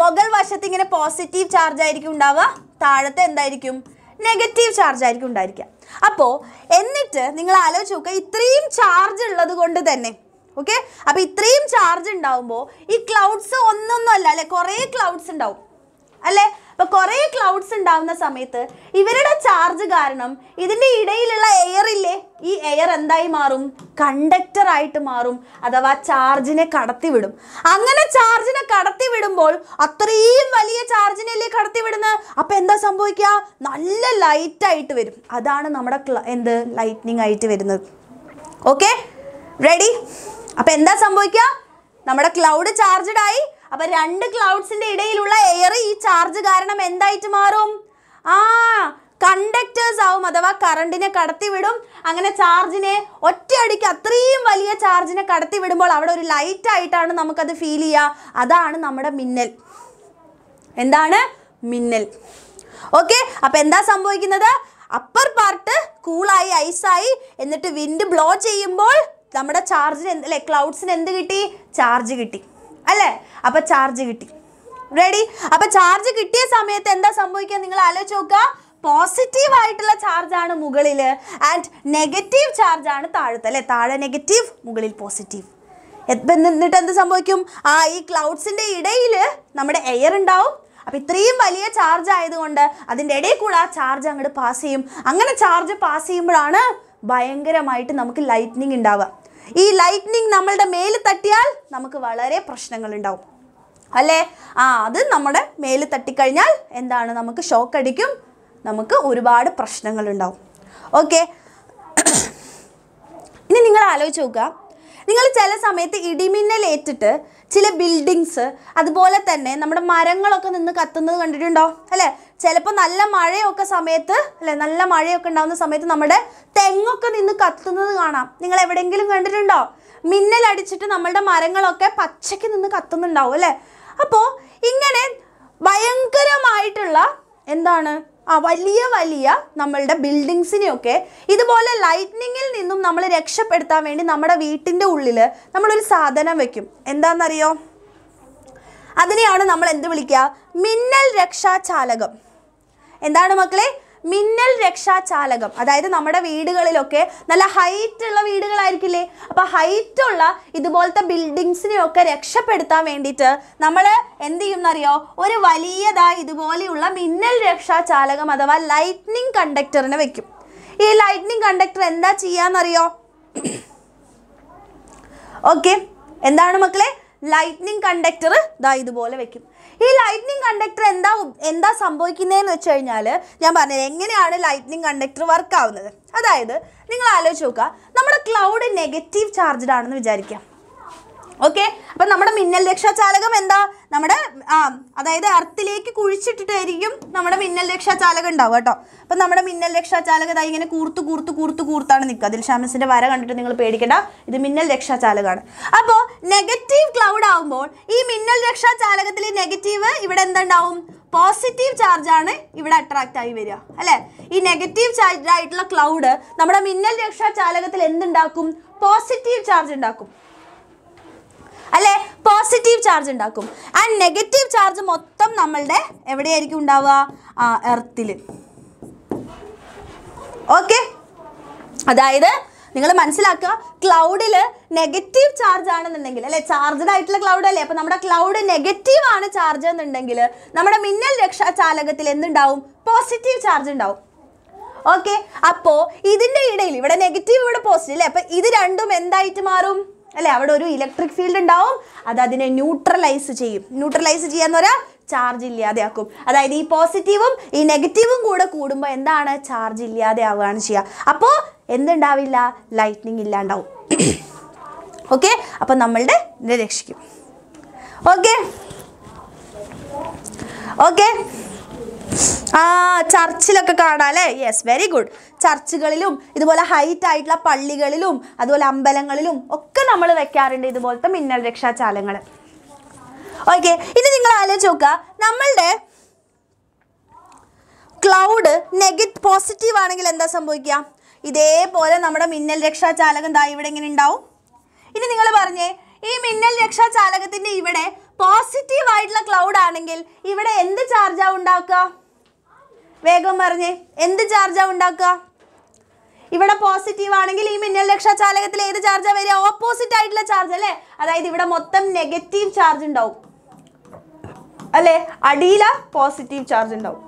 മുകൾ വശത്ത് ഇങ്ങനെ പോസിറ്റീവ് ചാർജ് ആയിരിക്കും ഉണ്ടാവുക താഴത്തെ എന്തായിരിക്കും നെഗറ്റീവ് ചാർജ് ആയിരിക്കും ഉണ്ടായിരിക്കുക അപ്പോൾ എന്നിട്ട് നിങ്ങൾ ആലോചിച്ച് നോക്കുക ഇത്രയും ചാർജ് ഉള്ളത് കൊണ്ട് തന്നെ ഓക്കെ അപ്പോൾ ഇത്രയും ചാർജ് ഉണ്ടാവുമ്പോൾ ഈ ക്ലൗഡ്സ് ഒന്നൊന്നും അല്ല അല്ലേ കുറേ ക്ലൗഡ്സ് ഉണ്ടാവും അല്ലേ അപ്പൊ കുറേ ക്ലൗഡ്സ് ഉണ്ടാവുന്ന സമയത്ത് ഇവരുടെ ചാർജ് കാരണം ഇതിന്റെ ഇടയിലുള്ള എയർ ഇല്ലേ ഈ എയർ എന്തായി മാറും കണ്ടക്ടർ ആയിട്ട് മാറും അഥവാ ചാർജിനെ കടത്തിവിടും അങ്ങനെ ചാർജിനെ കടത്തിവിടുമ്പോൾ അത്രയും വലിയ ചാർജിനല്ലേ കടത്തിവിടുന്നത് അപ്പോൾ എന്താ സംഭവിക്കുക നല്ല ലൈറ്റ് ആയിട്ട് വരും അതാണ് നമ്മുടെ എന്ത് ലൈറ്റ്നിങ് ആയിട്ട് വരുന്നത് ഓക്കെ റെഡി അപ്പോൾ എന്താ സംഭവിക്കുക നമ്മുടെ ക്ലൗഡ് ചാർജഡായി ആയി അപ്പൊ രണ്ട് ക്ലൗഡ്സിന്റെ ഇടയിലുള്ള എയർ ഈ ചാർജ് കാരണം എന്തായിട്ട് മാറും ആ കണ്ടക്ടേഴ്സ് ആവും അഥവാ കറണ്ടിനെ കടത്തിവിടും അങ്ങനെ ചാർജിനെ ഒറ്റയടിക്ക് അത്രയും വലിയ ചാർജിനെ കടത്തിവിടുമ്പോൾ അവിടെ ഒരു ലൈറ്റ് ആയിട്ടാണ് നമുക്കത് ഫീൽ ചെയ്യുക അതാണ് നമ്മുടെ മിന്നൽ എന്താണ് മിന്നൽ ഓക്കെ അപ്പൊ എന്താ സംഭവിക്കുന്നത് അപ്പർ പാർട്ട് കൂളായി ഐസായി എന്നിട്ട് വിൻഡ് ബ്ലോ ചെയ്യുമ്പോൾ നമ്മുടെ ചാർജിന് എന്ത് അല്ലെ ക്ലൗഡ്സിന് എന്ത് കിട്ടി ചാർജ് കിട്ടി അല്ലേ അപ്പൊ ചാർജ് കിട്ടി റെഡി അപ്പൊ ചാർജ് കിട്ടിയ സമയത്ത് എന്താ സംഭവിക്കുക നിങ്ങൾ ആലോചിച്ച് നോക്കുക പോസിറ്റീവ് ആയിട്ടുള്ള ചാർജാണ് മുകളിൽ ആൻഡ് നെഗറ്റീവ് ചാർജാണ് താഴത്ത് അല്ലെ താഴെ നെഗറ്റീവ് മുകളിൽ പോസിറ്റീവ് എന്നിട്ട് എന്ത് സംഭവിക്കും ആ ഈ ക്ലൗഡ്സിൻ്റെ ഇടയിൽ നമ്മുടെ എയർ ഉണ്ടാവും അപ്പം ഇത്രയും വലിയ ചാർജ് ആയതുകൊണ്ട് അതിൻ്റെ ഇടയിൽ കൂടെ ആ ചാർജ് അങ്ങോട്ട് പാസ് ചെയ്യും അങ്ങനെ ചാർജ് പാസ് ചെയ്യുമ്പോഴാണ് ഭയങ്കരമായിട്ട് നമുക്ക് ലൈറ്റ്നിങ് ഉണ്ടാവുക ഈ ലൈറ്റ്നിങ് നമ്മളുടെ മേൽ തട്ടിയാൽ നമുക്ക് വളരെ പ്രശ്നങ്ങൾ ഉണ്ടാവും അല്ലേ ആ അത് നമ്മുടെ മേൽ തട്ടിക്കഴിഞ്ഞാൽ എന്താണ് നമുക്ക് ഷോക്ക് അടിക്കും നമുക്ക് ഒരുപാട് പ്രശ്നങ്ങൾ ഉണ്ടാവും ഓക്കെ ഇനി നിങ്ങൾ ആലോചിച്ച് നോക്കുക നിങ്ങൾ ചില സമയത്ത് ഇടിമിന്നലേറ്റിട്ട് ചില ബിൽഡിങ്സ് അതുപോലെ തന്നെ നമ്മുടെ മരങ്ങളൊക്കെ നിന്ന് കത്തുന്നത് കണ്ടിട്ടുണ്ടോ അല്ലേ ചിലപ്പോൾ നല്ല മഴയൊക്കെ സമയത്ത് അല്ലേ നല്ല മഴയൊക്കെ ഉണ്ടാകുന്ന സമയത്ത് നമ്മുടെ തെങ്ങൊക്കെ നിന്ന് കത്തുന്നത് കാണാം നിങ്ങൾ എവിടെയെങ്കിലും കണ്ടിട്ടുണ്ടോ മിന്നലടിച്ചിട്ട് നമ്മളുടെ മരങ്ങളൊക്കെ പച്ചയ്ക്ക് നിന്ന് കത്തുന്നുണ്ടാവും അല്ലേ അപ്പോൾ ഇങ്ങനെ ഭയങ്കരമായിട്ടുള്ള എന്താണ് ആ വലിയ വലിയ നമ്മളുടെ ബിൽഡിങ്സിനെയൊക്കെ ഇതുപോലെ ലൈറ്റ്നിങ്ങിൽ നിന്നും നമ്മൾ രക്ഷപ്പെടുത്താൻ വേണ്ടി നമ്മുടെ വീട്ടിൻ്റെ ഉള്ളിൽ നമ്മളൊരു സാധനം വെക്കും എന്താണെന്നറിയോ അതിനെയാണ് നമ്മൾ എന്ത് വിളിക്കുക മിന്നൽ രക്ഷാചാലകം എന്താണ് മക്കളെ മിന്നൽ രക്ഷാചാലകം അതായത് നമ്മുടെ വീടുകളിലൊക്കെ നല്ല ഹൈറ്റ് ഉള്ള വീടുകളായിരിക്കില്ലേ അപ്പോൾ ഹൈറ്റ് ഉള്ള ഇതുപോലത്തെ ബിൽഡിങ്സിനെയൊക്കെ രക്ഷപ്പെടുത്താൻ വേണ്ടിയിട്ട് നമ്മൾ എന്ത് ചെയ്യുന്നറിയോ ഒരു വലിയതായി ഇതുപോലെയുള്ള മിന്നൽ രക്ഷാചാലകം അഥവാ ലൈറ്റ്നിങ് കണ്ടക്ടറിനെ വെക്കും ഈ ലൈറ്റ്നിങ് കണ്ടക്ടർ എന്താ ചെയ്യാന്നറിയോ ഓക്കെ എന്താണ് മക്കളെ ലൈറ്റ്നിങ് കണ്ടക്ടർ ഇതാ ഇതുപോലെ വെക്കും ഈ ലൈറ്റ്നിങ് കണ്ടക്ടർ എന്താ എന്താ സംഭവിക്കുന്നതെന്ന് വെച്ച് കഴിഞ്ഞാൽ ഞാൻ പറഞ്ഞത് എങ്ങനെയാണ് ലൈറ്റ്നിങ് കണ്ടക്ടർ വർക്ക് ആവുന്നത് അതായത് നിങ്ങൾ ആലോചിച്ച് നോക്കുക നമ്മുടെ ക്ലൗഡ് നെഗറ്റീവ് ചാർജ്ഡ് ആണെന്ന് വിചാരിക്കാം ഓക്കെ അപ്പം നമ്മുടെ മിന്നൽ രക്ഷാചാലകം എന്താ നമ്മുടെ ആ അതായത് അർത്തിലേക്ക് കുഴിച്ചിട്ടിട്ടായിരിക്കും നമ്മുടെ മിന്നൽ രക്ഷാചാലകം ഉണ്ടാവും കേട്ടോ അപ്പം നമ്മുടെ മിന്നൽ രക്ഷാചാലകം ഇതായി ഇങ്ങനെ കൂർത്ത് കൂർത്ത് കൂർത്ത് കൂർത്താണ് നിൽക്കുക അതിൽ ശാമസിന്റെ വര കണ്ടിട്ട് നിങ്ങൾ പേടിക്കണ്ട ഇത് മിന്നൽ രക്ഷാചാലകമാണ് അപ്പോൾ നെഗറ്റീവ് ക്ലൗഡ് ആകുമ്പോൾ ഈ മിന്നൽ രക്ഷാചാലകത്തിൽ നെഗറ്റീവ് ഇവിടെ എന്തുണ്ടാവും പോസിറ്റീവ് ചാർജാണ് ഇവിടെ അട്രാക്റ്റ് ആയി വരിക അല്ലേ ഈ നെഗറ്റീവ് ചാർജ് ആയിട്ടുള്ള ക്ലൗഡ് നമ്മുടെ മിന്നൽ രക്ഷാചാലകത്തിൽ എന്തുണ്ടാക്കും പോസിറ്റീവ് ചാർജ് ഉണ്ടാക്കും അല്ലേ പോസിറ്റീവ് ചാർജ് ഉണ്ടാക്കും ആൻഡ് നെഗറ്റീവ് ചാർജ് മൊത്തം നമ്മളുടെ എവിടെയായിരിക്കും ഉണ്ടാവുക ആ എർത്തിൽ ഓക്കെ അതായത് നിങ്ങൾ മനസ്സിലാക്കുക ക്ലൗഡിൽ നെഗറ്റീവ് ചാർജ് ആണെന്നുണ്ടെങ്കിൽ അല്ലെ ചാർജഡ് ആയിട്ടുള്ള ക്ലൗഡ് അല്ലേ അപ്പം നമ്മുടെ ക്ലൗഡ് നെഗറ്റീവ് ആണ് ചാർജ് എന്നുണ്ടെങ്കിൽ നമ്മുടെ മിന്നൽ രക്ഷാചാലകത്തിൽ എന്തുണ്ടാവും പോസിറ്റീവ് ചാർജ് ഉണ്ടാവും ഓക്കെ അപ്പോൾ ഇതിൻ്റെ ഇടയിൽ ഇവിടെ നെഗറ്റീവ് ഇവിടെ പോസിറ്റീവ് അല്ലേ അപ്പം ഇത് രണ്ടും എന്തായിട്ട് മാറും അല്ലേ അവിടെ ഒരു ഇലക്ട്രിക് ഫീൽഡ് ഉണ്ടാവും അത് അതിനെ ന്യൂട്രലൈസ് ചെയ്യും ന്യൂട്രലൈസ് ചെയ്യാന്ന് പറയാ ചാർജ് ഇല്ലാതെയാക്കും അതായത് ഈ പോസിറ്റീവും ഈ നെഗറ്റീവും കൂടെ കൂടുമ്പോൾ എന്താണ് ചാർജ് ഇല്ലാതെ ആവുകയാണ് ചെയ്യുക അപ്പോൾ എന്തുണ്ടാവില്ല ലൈറ്റ്നിങ് ഇല്ലാണ്ടാവും ഓക്കെ അപ്പം നമ്മളുടെ രക്ഷിക്കും ഓക്കെ ഓക്കെ ആ ചർച്ചിലൊക്കെ കാണാം അല്ലേ യെസ് വെരി ഗുഡ് ചർച്ചുകളിലും ഇതുപോലെ ഹൈറ്റ് ആയിട്ടുള്ള പള്ളികളിലും അതുപോലെ അമ്പലങ്ങളിലും ഒക്കെ നമ്മൾ വെക്കാറുണ്ട് ഇതുപോലത്തെ മിന്നൽ രക്ഷാചാലങ്ങൾ ഓക്കെ ഇനി നിങ്ങൾ ആലോചിച്ച് നോക്കുക നമ്മളുടെ ക്ലൗഡ് നെഗറ്റീവ് പോസിറ്റീവ് ആണെങ്കിൽ എന്താ സംഭവിക്കുക ഇതേപോലെ നമ്മുടെ മിന്നൽ രക്ഷാചാലകം ദാ ഇവിടെ ഇങ്ങനെ ഉണ്ടാവും ഇനി നിങ്ങൾ പറഞ്ഞേ ഈ മിന്നൽ രക്ഷാചാലകത്തിൻ്റെ ഇവിടെ പോസിറ്റീവ് ആയിട്ടുള്ള ക്ലൗഡ് ആണെങ്കിൽ ഇവിടെ എന്ത് ചാർജാണ് ഉണ്ടാക്കുക വേഗം പറഞ്ഞേ എന്ത് ചാർജാ ഉണ്ടാക്കുക ഇവിടെ പോസിറ്റീവ് ആണെങ്കിൽ ഈ മിന്നൽ രക്ഷാചാലകത്തിൽ ഏത് ചാർജാ വരിക ഓപ്പോസിറ്റ് ആയിട്ടുള്ള ചാർജ് അല്ലേ അതായത് ഇവിടെ മൊത്തം നെഗറ്റീവ് ചാർജ് ഉണ്ടാവും അല്ലേ അടിയില പോസിറ്റീവ് ചാർജ് ഉണ്ടാവും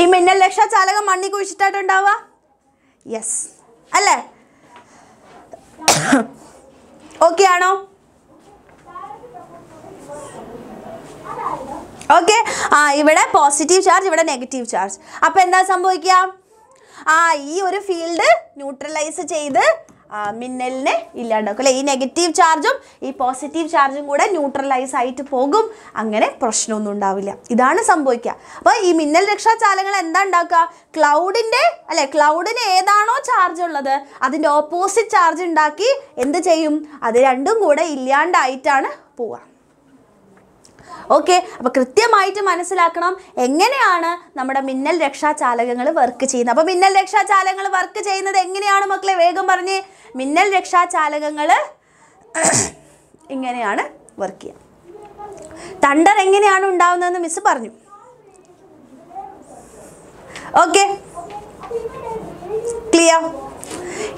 ഈ മിന്നൽ രക്ഷാചാലകം മണ്ണി കുഴിച്ചിട്ടായിട്ടുണ്ടാവുക യെസ് അല്ലേ ഓക്കെ ആണോ ഓക്കെ ആ ഇവിടെ പോസിറ്റീവ് ചാർജ് ഇവിടെ നെഗറ്റീവ് ചാർജ് അപ്പോൾ എന്താ സംഭവിക്കുക ആ ഈ ഒരു ഫീൽഡ് ന്യൂട്രലൈസ് ചെയ്ത് മിന്നലിനെ ഇല്ലാണ്ടാക്കും അല്ലെ ഈ നെഗറ്റീവ് ചാർജും ഈ പോസിറ്റീവ് ചാർജും കൂടെ ന്യൂട്രലൈസ് ആയിട്ട് പോകും അങ്ങനെ പ്രശ്നമൊന്നും ഉണ്ടാവില്ല ഇതാണ് സംഭവിക്കുക അപ്പോൾ ഈ മിന്നൽ രക്ഷാചാലങ്ങൾ എന്താ ഉണ്ടാക്കുക ക്ലൗഡിൻ്റെ അല്ലെ ക്ലൗഡിന് ഏതാണോ ചാർജ് ഉള്ളത് അതിൻ്റെ ഓപ്പോസിറ്റ് ചാർജ് ഉണ്ടാക്കി എന്ത് ചെയ്യും അത് രണ്ടും കൂടെ ഇല്ലാണ്ടായിട്ടാണ് പോവുക ഓക്കെ അപ്പോൾ കൃത്യമായിട്ട് മനസ്സിലാക്കണം എങ്ങനെയാണ് നമ്മുടെ മിന്നൽ രക്ഷാചാലകങ്ങൾ വർക്ക് ചെയ്യുന്നത് അപ്പോൾ മിന്നൽ രക്ഷാചാലകങ്ങൾ വർക്ക് ചെയ്യുന്നത് എങ്ങനെയാണ് മക്കളെ വേഗം പറഞ്ഞ് മിന്നൽ രക്ഷാചാലകങ്ങൾ ഇങ്ങനെയാണ് വർക്ക് ചെയ്യുക തണ്ടർ എങ്ങനെയാണ് ഉണ്ടാവുന്നതെന്ന് മിസ് പറഞ്ഞു ഓക്കെ ക്ലിയർ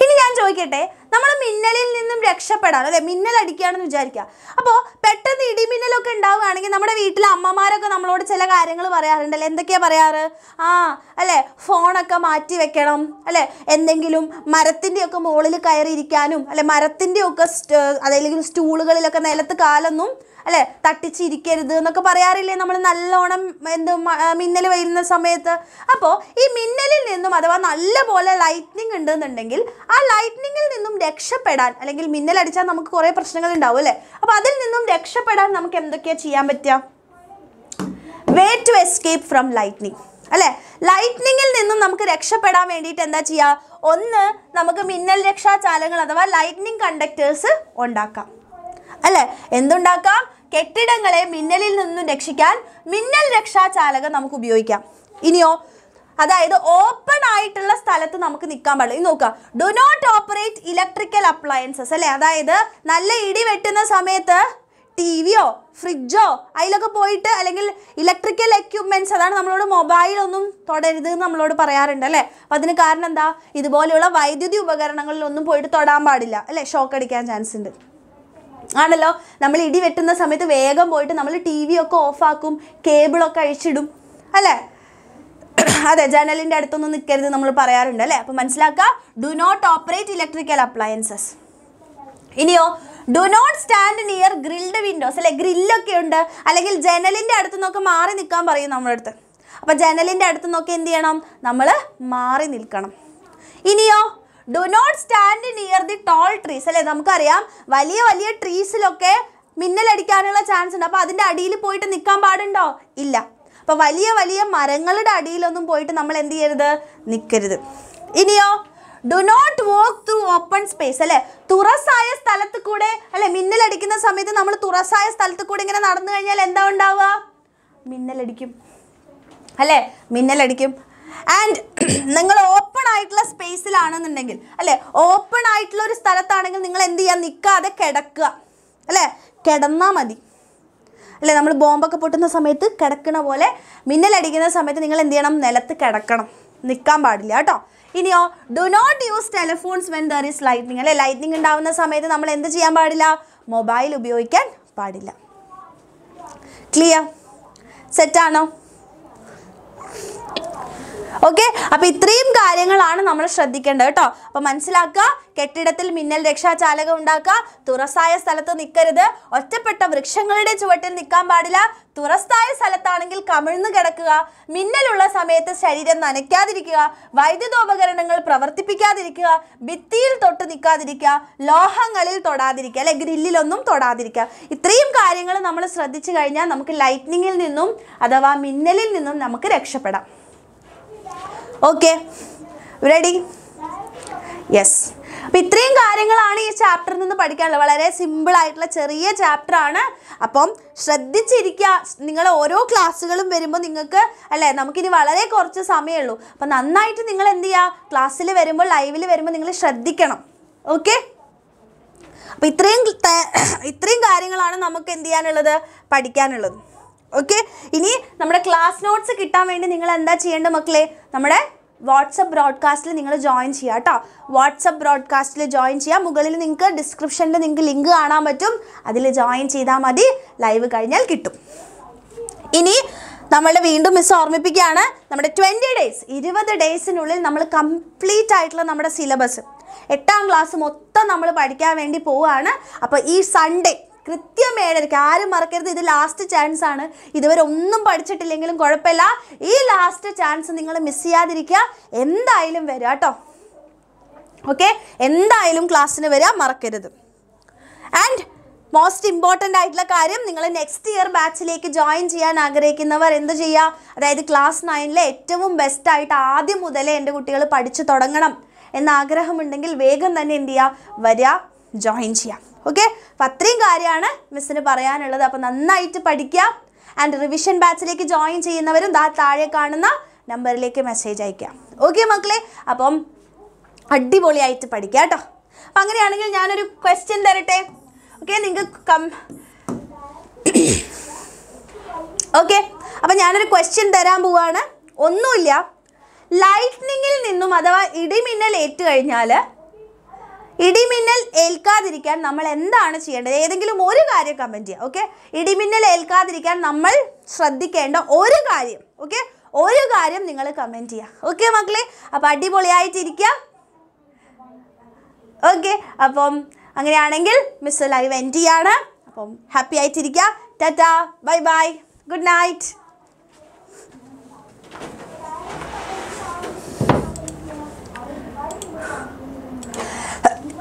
ഇനി ഞാൻ ചോദിക്കട്ടെ നമ്മൾ മിന്നലിൽ നിന്നും രക്ഷപ്പെടാൻ അല്ലെ മിന്നൽ അടിക്കുകയാണെന്ന് വിചാരിക്കുക അപ്പോൾ പെട്ടെന്ന് ഇടിമിന്നലൊക്കെ ഉണ്ടാവുകയാണെങ്കിൽ നമ്മുടെ വീട്ടിലെ അമ്മമാരൊക്കെ നമ്മളോട് ചില കാര്യങ്ങൾ പറയാറുണ്ടല്ലേ എന്തൊക്കെയാണ് പറയാറ് ആ അല്ലേ ഫോണൊക്കെ മാറ്റി വെക്കണം അല്ലേ എന്തെങ്കിലും മരത്തിൻ്റെയൊക്കെ മുകളിൽ കയറിയിരിക്കാനും അല്ലെ മരത്തിൻ്റെയൊക്കെ അതല്ലെങ്കിൽ സ്റ്റൂളുകളിലൊക്കെ നിലത്ത് കാലൊന്നും അല്ലേ തട്ടിച്ചിരിക്കരുത് എന്നൊക്കെ പറയാറില്ലേ നമ്മൾ നല്ലോണം എന്ത് മിന്നൽ വരുന്ന സമയത്ത് അപ്പോൾ ഈ മിന്നലിൽ നിന്നും അഥവാ നല്ല പോലെ ലൈറ്റ്നിങ് ഉണ്ടെന്നുണ്ടെങ്കിൽ ആ ലൈറ്റ്നിങ്ങിൽ നിന്നും രക്ഷപ്പെടാൻ അല്ലെങ്കിൽ മിന്നലടിച്ചാൽ നമുക്ക് കുറേ പ്രശ്നങ്ങൾ ഉണ്ടാവും അല്ലേ അപ്പോൾ അതിൽ നിന്നും രക്ഷപ്പെടാൻ നമുക്ക് എന്തൊക്കെയാണ് ചെയ്യാൻ പറ്റുക way to escape from lightning അല്ലേ ലൈറ്റ്നിങ്ങിൽ നിന്നും നമുക്ക് രക്ഷപ്പെടാൻ വേണ്ടിയിട്ട് എന്താ ചെയ്യുക ഒന്ന് നമുക്ക് മിന്നൽ രക്ഷാചാലങ്ങൾ അഥവാ ലൈറ്റ്നിങ് കണ്ടക്ടേഴ്സ് ഉണ്ടാക്കാം അല്ലേ എന്തുണ്ടാക്കാം കെട്ടിടങ്ങളെ മിന്നലിൽ നിന്നും രക്ഷിക്കാൻ മിന്നൽ രക്ഷാചാലകം നമുക്ക് ഉപയോഗിക്കാം ഇനിയോ അതായത് ഓപ്പൺ ആയിട്ടുള്ള സ്ഥലത്ത് നമുക്ക് നിൽക്കാൻ പാടില്ല ഇത് നോക്കുക do not operate electrical appliances അല്ലേ അതായത് നല്ല ഇടി വെട്ടുന്ന സമയത്ത് ടി വിയോ ഫ്രിഡ്ജോ അതിലൊക്കെ പോയിട്ട് അല്ലെങ്കിൽ ഇലക്ട്രിക്കൽ എക്യുപ്മെൻറ്റ്സ് അതാണ് നമ്മളോട് മൊബൈലൊന്നും തൊടരുത് എന്ന് നമ്മളോട് പറയാറുണ്ട് അല്ലേ അപ്പം അതിന് കാരണം എന്താ ഇതുപോലെയുള്ള വൈദ്യുതി ഉപകരണങ്ങളിലൊന്നും പോയിട്ട് തൊടാൻ പാടില്ല അല്ലേ ഷോക്ക് അടിക്കാൻ ചാൻസ് ഉണ്ട് ആണല്ലോ നമ്മൾ ഇടി വെട്ടുന്ന സമയത്ത് വേഗം പോയിട്ട് നമ്മൾ ടി വി ഒക്കെ ഓഫാക്കും കേബിളൊക്കെ അഴിച്ചിടും അല്ലേ അതെ ജനലിൻ്റെ അടുത്തൊന്നും നിൽക്കരുത് നമ്മൾ പറയാറുണ്ട് അല്ലേ അപ്പോൾ മനസ്സിലാക്കുക do not operate electrical appliances ഇനിയോ do not stand near grilled windows അല്ലെ ഗ്രില്ലൊക്കെ ഉണ്ട് അല്ലെങ്കിൽ ജനലിൻ്റെ അടുത്ത് നിന്നൊക്കെ മാറി നിൽക്കാൻ പറയും നമ്മുടെ അടുത്ത് അപ്പോൾ ജനലിൻ്റെ അടുത്ത് നിന്നൊക്കെ എന്ത് ചെയ്യണം നമ്മൾ മാറി നിൽക്കണം ഇനിയോ do not stand near the tall trees അല്ലേ നമുക്കറിയാം വലിയ വലിയ ട്രീസിലൊക്കെ മിന്നലടിക്കാനുള്ള ചാൻസ് ഉണ്ട് അപ്പോൾ അതിൻ്റെ അടിയിൽ പോയിട്ട് നിൽക്കാൻ പാടുണ്ടോ ഇല്ല അപ്പോൾ വലിയ വലിയ മരങ്ങളുടെ അടിയിലൊന്നും പോയിട്ട് നമ്മൾ എന്ത് ചെയ്യരുത് നിൽക്കരുത് ഇനിയോ do not walk through open space അല്ലേ തുറസായ സ്ഥലത്ത് കൂടെ അല്ലെ മിന്നലടിക്കുന്ന സമയത്ത് നമ്മൾ തുറസായ സ്ഥലത്ത് കൂടെ ഇങ്ങനെ നടന്നു കഴിഞ്ഞാൽ എന്താ ഉണ്ടാവുക മിന്നലടിക്കും അല്ലേ മിന്നലടിക്കും ആൻഡ് നിങ്ങൾ ഓപ്പൺ ആയിട്ടുള്ള സ്പേസിലാണെന്നുണ്ടെങ്കിൽ അല്ലേ ഓപ്പൺ ആയിട്ടുള്ള ഒരു സ്ഥലത്താണെങ്കിൽ നിങ്ങൾ എന്ത് ചെയ്യുക നിൽക്കാതെ കിടക്കുക അല്ലേ കിടന്നാൽ മതി അല്ലേ നമ്മൾ ബോംബൊക്കെ പൊട്ടുന്ന സമയത്ത് കിടക്കണ പോലെ മിന്നലടിക്കുന്ന സമയത്ത് നിങ്ങൾ എന്ത് ചെയ്യണം നിലത്ത് കിടക്കണം നിൽക്കാൻ പാടില്ല കേട്ടോ ഇനിയോ do not use telephones when there is lightning അല്ലെ ലൈറ്റ്നിങ് ഉണ്ടാവുന്ന സമയത്ത് നമ്മൾ എന്ത് ചെയ്യാൻ പാടില്ല മൊബൈൽ ഉപയോഗിക്കാൻ പാടില്ല ക്ലിയർ സെറ്റാണോ ഓക്കെ അപ്പോൾ ഇത്രയും കാര്യങ്ങളാണ് നമ്മൾ ശ്രദ്ധിക്കേണ്ടത് കേട്ടോ അപ്പോൾ മനസ്സിലാക്കുക കെട്ടിടത്തിൽ മിന്നൽ രക്ഷാചാലകം ഉണ്ടാക്കുക തുറസായ സ്ഥലത്ത് നിൽക്കരുത് ഒറ്റപ്പെട്ട വൃക്ഷങ്ങളുടെ ചുവട്ടിൽ നിൽക്കാൻ പാടില്ല തുറസ്തായ സ്ഥലത്താണെങ്കിൽ കമിഴ്ന്നു കിടക്കുക മിന്നലുള്ള സമയത്ത് ശരീരം നനയ്ക്കാതിരിക്കുക വൈദ്യുതോപകരണങ്ങൾ പ്രവർത്തിപ്പിക്കാതിരിക്കുക ഭിത്തിയിൽ തൊട്ട് നിൽക്കാതിരിക്കുക ലോഹങ്ങളിൽ തൊടാതിരിക്കുക അല്ലെ ഗ്രില്ലിലൊന്നും തൊടാതിരിക്കുക ഇത്രയും കാര്യങ്ങൾ നമ്മൾ ശ്രദ്ധിച്ചു കഴിഞ്ഞാൽ നമുക്ക് ലൈറ്റ്നിങ്ങിൽ നിന്നും അഥവാ മിന്നലിൽ നിന്നും നമുക്ക് രക്ഷപ്പെടാം ഓക്കെ റെഡി യെസ് അപ്പൊ ഇത്രയും കാര്യങ്ങളാണ് ഈ ചാപ്റ്ററിൽ നിന്ന് പഠിക്കാനുള്ളത് വളരെ സിമ്പിൾ ആയിട്ടുള്ള ചെറിയ ചാപ്റ്റർ ആണ് അപ്പം ശ്രദ്ധിച്ചിരിക്കുക നിങ്ങൾ ഓരോ ക്ലാസ്സുകളും വരുമ്പോൾ നിങ്ങൾക്ക് അല്ലേ നമുക്കിനി വളരെ കുറച്ച് സമയമുള്ളൂ ഉള്ളൂ അപ്പം നന്നായിട്ട് നിങ്ങൾ എന്ത് ചെയ്യുക ക്ലാസ്സിൽ വരുമ്പോൾ ലൈവിൽ വരുമ്പോൾ നിങ്ങൾ ശ്രദ്ധിക്കണം ഓക്കെ അപ്പം ഇത്രയും ഇത്രയും കാര്യങ്ങളാണ് നമുക്ക് എന്ത് ചെയ്യാനുള്ളത് പഠിക്കാനുള്ളത് ഓക്കെ ഇനി നമ്മുടെ ക്ലാസ് നോട്ട്സ് കിട്ടാൻ വേണ്ടി നിങ്ങൾ എന്താ ചെയ്യേണ്ടത് മക്കളെ നമ്മുടെ വാട്സപ്പ് ബ്രോഡ്കാസ്റ്റിൽ നിങ്ങൾ ജോയിൻ ചെയ്യുക കേട്ടോ വാട്സപ്പ് ബ്രോഡ്കാസ്റ്റിൽ ജോയിൻ ചെയ്യുക മുകളിൽ നിങ്ങൾക്ക് ഡിസ്ക്രിപ്ഷനിൽ നിങ്ങൾക്ക് ലിങ്ക് കാണാൻ പറ്റും അതിൽ ജോയിൻ ചെയ്താൽ മതി ലൈവ് കഴിഞ്ഞാൽ കിട്ടും ഇനി നമ്മളുടെ വീണ്ടും മിസ് ഓർമ്മിപ്പിക്കുകയാണ് നമ്മുടെ ട്വൻറ്റി ഡേയ്സ് ഇരുപത് ഡേയ്സിനുള്ളിൽ നമ്മൾ കംപ്ലീറ്റ് ആയിട്ടുള്ള നമ്മുടെ സിലബസ് എട്ടാം ക്ലാസ് മൊത്തം നമ്മൾ പഠിക്കാൻ വേണ്ടി പോവുകയാണ് അപ്പോൾ ഈ സൺഡേ കൃത്യം ഏഴരയ്ക്ക് ആരും മറക്കരുത് ഇത് ലാസ്റ്റ് ചാൻസ് ആണ് ഇതുവരെ ഒന്നും പഠിച്ചിട്ടില്ലെങ്കിലും കുഴപ്പമില്ല ഈ ലാസ്റ്റ് ചാൻസ് നിങ്ങൾ മിസ് ചെയ്യാതിരിക്കുക എന്തായാലും വരിക കേട്ടോ ഓക്കെ എന്തായാലും ക്ലാസ്സിന് വരിക മറക്കരുത് ആൻഡ് മോസ്റ്റ് ഇമ്പോർട്ടൻ്റ് ആയിട്ടുള്ള കാര്യം നിങ്ങൾ നെക്സ്റ്റ് ഇയർ ബാച്ചിലേക്ക് ജോയിൻ ചെയ്യാൻ ആഗ്രഹിക്കുന്നവർ എന്ത് ചെയ്യുക അതായത് ക്ലാസ് നയനിലെ ഏറ്റവും ബെസ്റ്റായിട്ട് ആദ്യം മുതലേ എൻ്റെ കുട്ടികൾ പഠിച്ചു തുടങ്ങണം എന്ന ആഗ്രഹമുണ്ടെങ്കിൽ വേഗം തന്നെ എന്ത് ചെയ്യുക വരിക ജോയിൻ ചെയ്യാം ഓക്കെ അപ്പം അത്രയും കാര്യമാണ് മിസ്സിന് പറയാനുള്ളത് അപ്പം നന്നായിട്ട് പഠിക്കാം ആൻഡ് റിവിഷൻ ബാച്ചിലേക്ക് ജോയിൻ ചെയ്യുന്നവരും ദാ താഴെ കാണുന്ന നമ്പറിലേക്ക് മെസ്സേജ് അയക്കാം ഓക്കെ മക്കളെ അപ്പം അടിപൊളിയായിട്ട് പഠിക്കുക കേട്ടോ അപ്പം അങ്ങനെയാണെങ്കിൽ ഞാനൊരു ക്വസ്റ്റ്യൻ തരട്ടെ ഓക്കെ നിങ്ങൾക്ക് കം ഓക്കെ അപ്പം ഞാനൊരു ക്വസ്റ്റ്യൻ തരാൻ പോവാണ് ഒന്നുമില്ല ലൈറ്റ്നിങ്ങിൽ നിന്നും അഥവാ ഇടിമിന്നൽ ഏറ്റുകഴിഞ്ഞാൽ ഇടിമിന്നൽ ഏൽക്കാതിരിക്കാൻ നമ്മൾ എന്താണ് ചെയ്യേണ്ടത് ഏതെങ്കിലും ഒരു കാര്യം കമൻറ്റ് ചെയ്യുക ഓക്കെ ഇടിമിന്നൽ ഏൽക്കാതിരിക്കാൻ നമ്മൾ ശ്രദ്ധിക്കേണ്ട ഒരു കാര്യം ഓക്കെ ഒരു കാര്യം നിങ്ങൾ കമൻറ്റ് ചെയ്യുക ഓക്കെ മക്കളെ അപ്പോൾ അടിപൊളിയായിട്ടിരിക്കുക ഓക്കെ അപ്പം അങ്ങനെയാണെങ്കിൽ മിസ് ലൈവ് എൻഡ് അപ്പം ഹാപ്പി ആയിട്ടിരിക്കുക tata bye bye good night